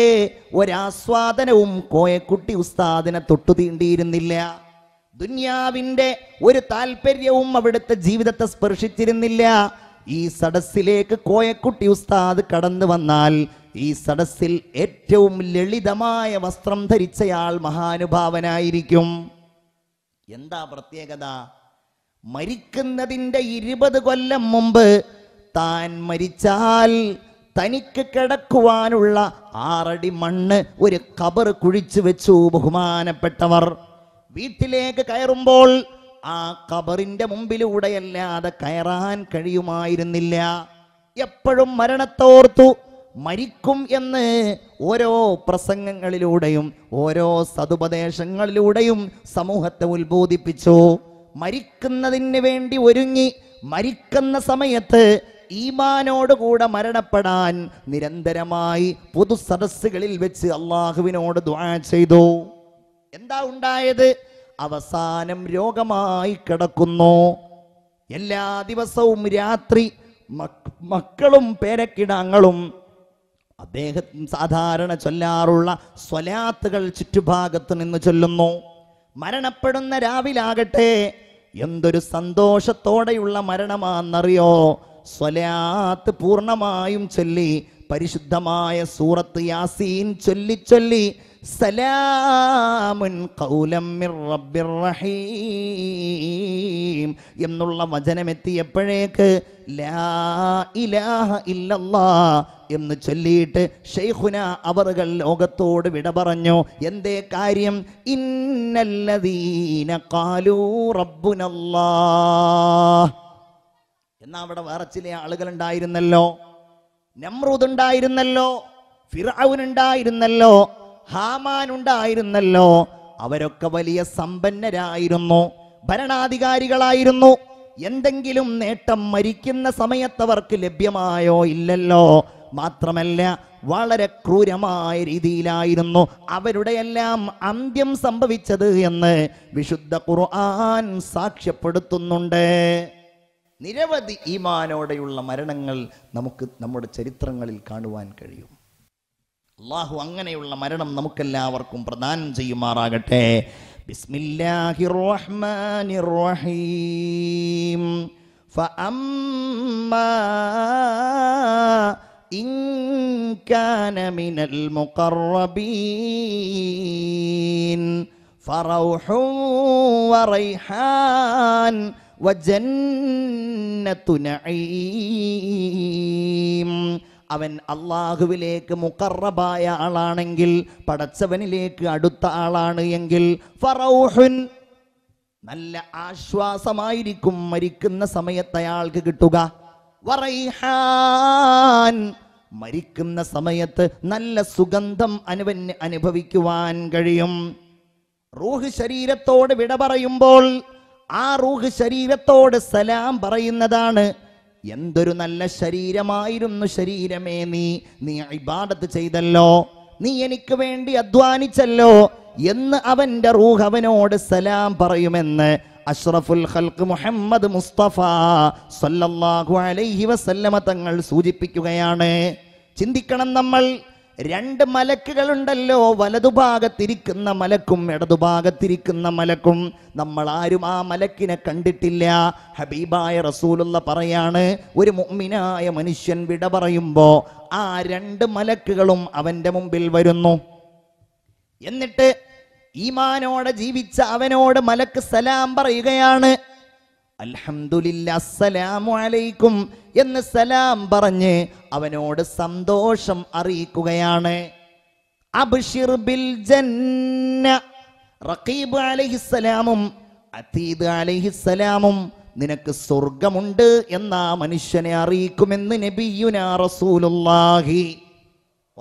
ഒരാസ്വാദനവും കോയക്കുട്ടി ഉസ്താദിനെ തൊട്ടു തീണ്ടിയിരുന്നില്ല ദുന്യാവിൻ്റെ ഒരു താല്പര്യവും അവിടുത്തെ ജീവിതത്തെ സ്പർശിച്ചിരുന്നില്ല ഈ സദസ്സിലേക്ക് കോയക്കുട്ടി ഉസ്താദ് കടന്നു വന്നാൽ ഈ സദസ്സിൽ ഏറ്റവും ലളിതമായ വസ്ത്രം ധരിച്ചയാൾ മഹാനുഭാവനായിരിക്കും എന്താ പ്രത്യേകത മരിക്കുന്നതിൻ്റെ ഇരുപത് കൊല്ലം മുമ്പ് താൻ മരിച്ചാൽ തനിക്ക് കിടക്കുവാനുള്ള ആറടി മണ്ണ് ഒരു കബർ കുഴിച്ചു വെച്ചു ബഹുമാനപ്പെട്ടവർ വീട്ടിലേക്ക് കയറുമ്പോൾ ആ കബറിന്റെ മുമ്പിലൂടെയല്ലാതെ കയറാൻ കഴിയുമായിരുന്നില്ല എപ്പോഴും മരണത്തോർത്തു മരിക്കും എന്ന് ഓരോ പ്രസംഗങ്ങളിലൂടെയും ഓരോ സതുപദേശങ്ങളിലൂടെയും സമൂഹത്തെ ഉത്ബോധിപ്പിച്ചു മരിക്കുന്നതിന് വേണ്ടി ഒരുങ്ങി മരിക്കുന്ന സമയത്ത് ഈമാനോടുകൂടെ മരണപ്പെടാൻ നിരന്തരമായി പൊതു സദസ്സുകളിൽ വെച്ച് അള്ളാഹുവിനോട് ദ്വാ ചെയ്തു എന്താ ഉണ്ടായത് അവസാനം രോഗമായി കിടക്കുന്നു എല്ലാ ദിവസവും രാത്രി മക്കളും പേരക്കിടാങ്ങളും അദ്ദേഹം സാധാരണ ചൊല്ലാറുള്ള സ്വലാത്തുകൾ ചുറ്റുഭാഗത്ത് നിന്ന് ചൊല്ലുന്നു മരണപ്പെടുന്ന രാവിലാകട്ടെ എന്തൊരു സന്തോഷത്തോടെയുള്ള മരണമാണെന്നറിയോ സ്വലാത്ത് പൂർണ്ണമായും ചൊല്ലി പരിശുദ്ധമായ സൂറത്ത് യാസീൻ ചൊല്ലി ചൊല്ലി സലാമുൻ മിർ റബ്ബിർ റഹീം എന്നുള്ള വചനമെത്തിയപ്പോഴേക്ക് ലാ ഇലാഹ ഇല്ലല്ലാ എന്ന് ചൊല്ലിയിട്ട് ഷെയ്ഖുന അവറുകൾ ലോകത്തോട് വിട പറഞ്ഞു എന്തേ കാര്യം ഇന്നല്ലദീന കാലൂ റബ്ബുനല്ലാ എന്നാ അവിടെ വേറെ ചില ഉണ്ടായിരുന്നല്ലോ നമ്രൂദ് ഉണ്ടായിരുന്നല്ലോ ഫിറാവുനുണ്ടായിരുന്നല്ലോ ഉണ്ടായിരുന്നല്ലോ ഹാമാൻ ഉണ്ടായിരുന്നല്ലോ അവരൊക്കെ വലിയ സമ്പന്നരായിരുന്നു ഭരണാധികാരികളായിരുന്നു എന്തെങ്കിലും നേട്ടം മരിക്കുന്ന സമയത്ത് അവർക്ക് ലഭ്യമായോ ഇല്ലല്ലോ മാത്രമല്ല വളരെ ക്രൂരമായ രീതിയിലായിരുന്നു അവരുടെ എല്ലാം അന്ത്യം സംഭവിച്ചത് എന്ന് വിശുദ്ധ ഖുർആൻ സാക്ഷ്യപ്പെടുത്തുന്നുണ്ട് നിരവധി ഈമാനോടെയുള്ള മരണങ്ങൾ നമുക്ക് നമ്മുടെ ചരിത്രങ്ങളിൽ കാണുവാൻ കഴിയും അള്ളാഹു അങ്ങനെയുള്ള മരണം നമുക്കെല്ലാവർക്കും പ്രദാനം ചെയ്യുമാറാകട്ടെ ബിസ്മില്ലാഹിർ റഹ്മാനിർ റഹീം അവൻ അള്ളാഹുവിലേക്ക് മുക്കറബായ ആളാണെങ്കിൽ പടച്ചവനിലേക്ക് അടുത്ത ആളാണ് എങ്കിൽ ഫറൗഹുൻ നല്ല ആശ്വാസമായിരിക്കും മരിക്കുന്ന സമയത്ത് അയാൾക്ക് കിട്ടുക വറൈഹാൻ മരിക്കുന്ന സമയത്ത് നല്ല സുഗന്ധം അനുവന് അനുഭവിക്കുവാൻ കഴിയും റൂഹ് ശരീരത്തോട് വിട പറയുമ്പോൾ ആ റൂഹ് ശരീരത്തോട് സലാം പറയുന്നതാണ് എന്തൊരു നല്ല ശരീരമായിരുന്നു ശരീരമേ നീ നീ ഇബാടത്ത് ചെയ്തല്ലോ നീ എനിക്ക് വേണ്ടി അധ്വാനിച്ചല്ലോ എന്ന് അവന്റെ റൂഹ് അവനോട് സലാം പറയുമെന്ന് അഷ്റഫുൽ ഹൽക്ക് മുഹമ്മദ് മുസ്തഫ സല്ലല്ലാഹു അലൈഹി വസല്ലമ തങ്ങൾ സൂചിപ്പിക്കുകയാണ് ചിന്തിക്കണം നമ്മൾ രണ്ട് മലക്കുകളുണ്ടല്ലോ വലതുഭാഗത്തിരിക്കുന്ന മലക്കും ഇടതുഭാഗത്തിരിക്കുന്ന മലക്കും നമ്മൾ ആരും ആ മലക്കിനെ കണ്ടിട്ടില്ല ഹബീബായ റസൂലുള്ള പറയാണ് ഒരു മുമ്മിനായ മനുഷ്യൻ വിട പറയുമ്പോ ആ രണ്ട് മലക്കുകളും അവന്റെ മുമ്പിൽ വരുന്നു എന്നിട്ട് ഈമാനോടെ ജീവിച്ച അവനോട് മലക്ക് സലാം പറയുകയാണ് അൽഹംദുലില്ല അസ്സലാമു അലൈക്കും എന്ന് സലാം പറഞ്ഞ് അവനോട് സന്തോഷം അറിയിക്കുകയാണ് അബ്ഷിർ ബിൽ ജന്ന റഖീബ് അലൈഹിസ്സലാമും അതീദ് അലൈഹിസ്സലാമും നിനക്ക് സ്വർഗമുണ്ട് എന്ന മനുഷ്യനെ അറിയിക്കുമെന്ന് നബിയുന റസൂലുല്ലാഹി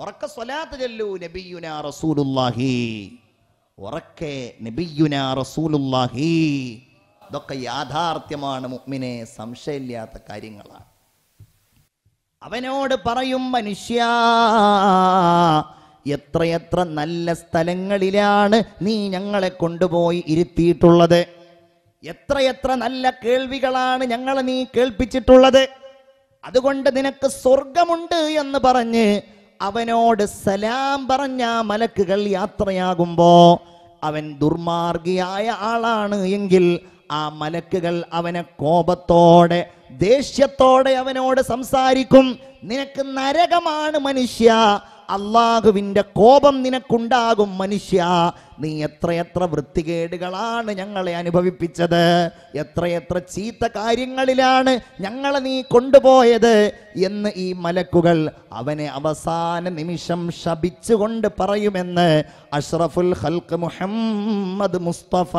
ഉറക്ക സ്വലാത്ത് ചൊല്ലു നബിയുന റസൂലുല്ലാഹി ഉറക്കെ നബിയുന റസൂലുല്ലാഹി ഇതൊക്കെ യാഥാർത്ഥ്യമാണ് മുഗ്മിനെ സംശയമില്ലാത്ത കാര്യങ്ങളാണ് അവനോട് പറയും മനുഷ്യ എത്രയെത്ര നല്ല സ്ഥലങ്ങളിലാണ് നീ ഞങ്ങളെ കൊണ്ടുപോയി ഇരുത്തിയിട്ടുള്ളത് എത്രയെത്ര നല്ല കേൾവികളാണ് ഞങ്ങളെ നീ കേൾപ്പിച്ചിട്ടുള്ളത് അതുകൊണ്ട് നിനക്ക് സ്വർഗമുണ്ട് എന്ന് പറഞ്ഞ് അവനോട് സലാം പറഞ്ഞ മലക്കുകൾ യാത്രയാകുമ്പോൾ അവൻ ദുർമാർഗിയായ ആളാണ് എങ്കിൽ ആ മലക്കുകൾ അവനെ കോപത്തോടെ ദേഷ്യത്തോടെ അവനോട് സംസാരിക്കും നിനക്ക് നരകമാണ് മനുഷ്യ അള്ളാഹുവിൻ്റെ കോപം നിനക്കുണ്ടാകും മനുഷ്യ നീ എത്രയെത്ര വൃത്തികേടുകളാണ് ഞങ്ങളെ അനുഭവിപ്പിച്ചത് എത്രയെത്ര ചീത്ത കാര്യങ്ങളിലാണ് ഞങ്ങളെ നീ കൊണ്ടുപോയത് എന്ന് ഈ മലക്കുകൾ അവനെ അവസാന നിമിഷം ശപിച്ചുകൊണ്ട് പറയുമെന്ന് അഷ്റഫുൽ ഹൽക്ക് മുഹമ്മദ് മുസ്തഫ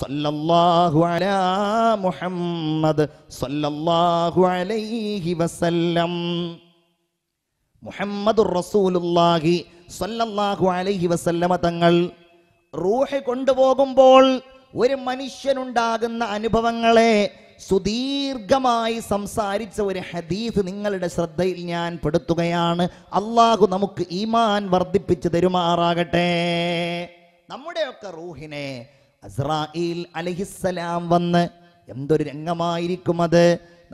സല്ലല്ലാഹു അലാ മുഹമ്മദ് സല്ലല്ലാഹു അലൈഹി വസല്ലം മുഹമ്മദ് റസൂലുല്ലാഹി സല്ലല്ലാഹു അലൈഹി വസല്ലമ തങ്ങൾ റൂഹി കൊണ്ടുപോകുമ്പോൾ ഒരു മനുഷ്യനുണ്ടാകുന്ന അനുഭവങ്ങളെ സുദീർഘമായി സംസാരിച്ച ഒരു ഹദീസ് നിങ്ങളുടെ ശ്രദ്ധയിൽ ഞാൻ പെടുത്തുകയാണ് അള്ളാഹു നമുക്ക് ഈമാൻ വർദ്ധിപ്പിച്ചു തരുമാറാകട്ടെ നമ്മുടെയൊക്കെ റൂഹിനെ അസ്രായിൽ അലഹിസ്സലാം വന്ന് എന്തൊരു രംഗമായിരിക്കും അത്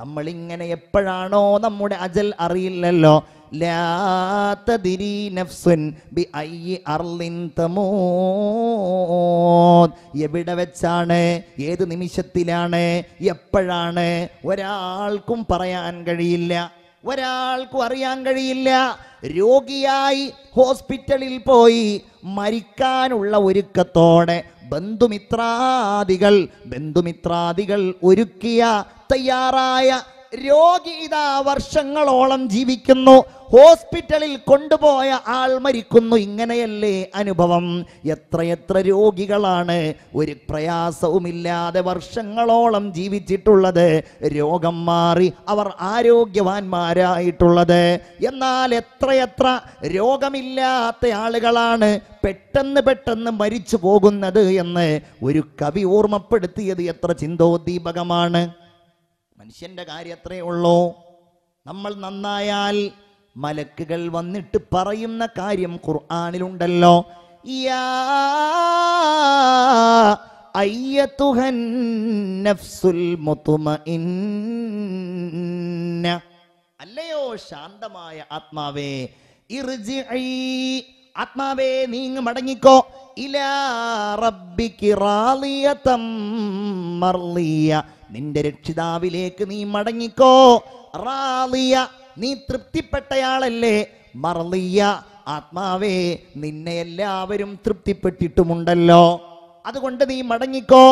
നമ്മളിങ്ങനെ എപ്പോഴാണോ നമ്മുടെ അജൽ അറിയില്ലല്ലോ എവിടെ വെച്ചാണ് ഏത് നിമിഷത്തിലാണ് എപ്പോഴാണ് ഒരാൾക്കും പറയാൻ കഴിയില്ല ഒരാൾക്കും അറിയാൻ കഴിയില്ല രോഗിയായി ഹോസ്പിറ്റലിൽ പോയി മരിക്കാനുള്ള ഒരുക്കത്തോടെ ബന്ധുമിത്രാദികൾ ബന്ധുമിത്രാദികൾ ഒരുക്കിയ തയ്യാറായ രോഗി ഇതാ വർഷങ്ങളോളം ജീവിക്കുന്നു ഹോസ്പിറ്റലിൽ കൊണ്ടുപോയ ആൾ മരിക്കുന്നു ഇങ്ങനെയല്ലേ അനുഭവം എത്രയെത്ര രോഗികളാണ് ഒരു പ്രയാസവുമില്ലാതെ വർഷങ്ങളോളം ജീവിച്ചിട്ടുള്ളത് രോഗം മാറി അവർ ആരോഗ്യവാന്മാരായിട്ടുള്ളത് എന്നാൽ എത്രയെത്ര രോഗമില്ലാത്ത ആളുകളാണ് പെട്ടെന്ന് പെട്ടെന്ന് മരിച്ചു പോകുന്നത് എന്ന് ഒരു കവി ഓർമ്മപ്പെടുത്തിയത് എത്ര ചിന്തോദ്ദീപകമാണ് മനുഷ്യന്റെ കാര്യം അത്രേ ഉള്ളൂ നമ്മൾ നന്നായാൽ മലക്കുകൾ വന്നിട്ട് പറയുന്ന കാര്യം ഖുർആാനിലുണ്ടല്ലോ അല്ലയോ ശാന്തമായ ആത്മാവേ ആത്മാവേ നീങ്ങ് മടങ്ങിക്കോ ഇലാ റബ്ബിക്ക് റാലിയ തം മർളിയ നിന്റെ രക്ഷിതാവിലേക്ക് നീ മടങ്ങിക്കോ റാലിയ നീ തൃപ്തിപ്പെട്ടയാളല്ലേ മറലിയ ആത്മാവേ നിന്നെ എല്ലാവരും തൃപ്തിപ്പെട്ടിട്ടുമുണ്ടല്ലോ അതുകൊണ്ട് നീ മടങ്ങിക്കോ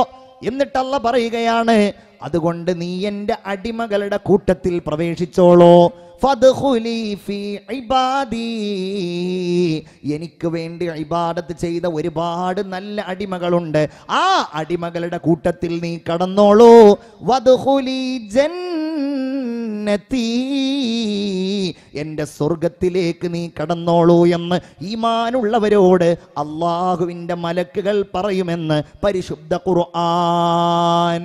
എന്നിട്ടല്ല പറയുകയാണ് അതുകൊണ്ട് നീ എൻ്റെ അടിമകളുടെ കൂട്ടത്തിൽ പ്രവേശിച്ചോളോ എനിക്ക് വേണ്ടി ഇബാദത്ത് ചെയ്ത ഒരുപാട് നല്ല അടിമകളുണ്ട് ആ അടിമകളുടെ കൂട്ടത്തിൽ നീ കടന്നോളൂ വധുഹുലി ജന്ന ജന്നത്തി എൻ്റെ സ്വർഗത്തിലേക്ക് നീ കടന്നോളൂ എന്ന് ഈമാനുള്ളവരോട് അള്ളാഹുവിൻ്റെ മലക്കുകൾ പറയുമെന്ന് പരിശുദ്ധ ഖുർആൻ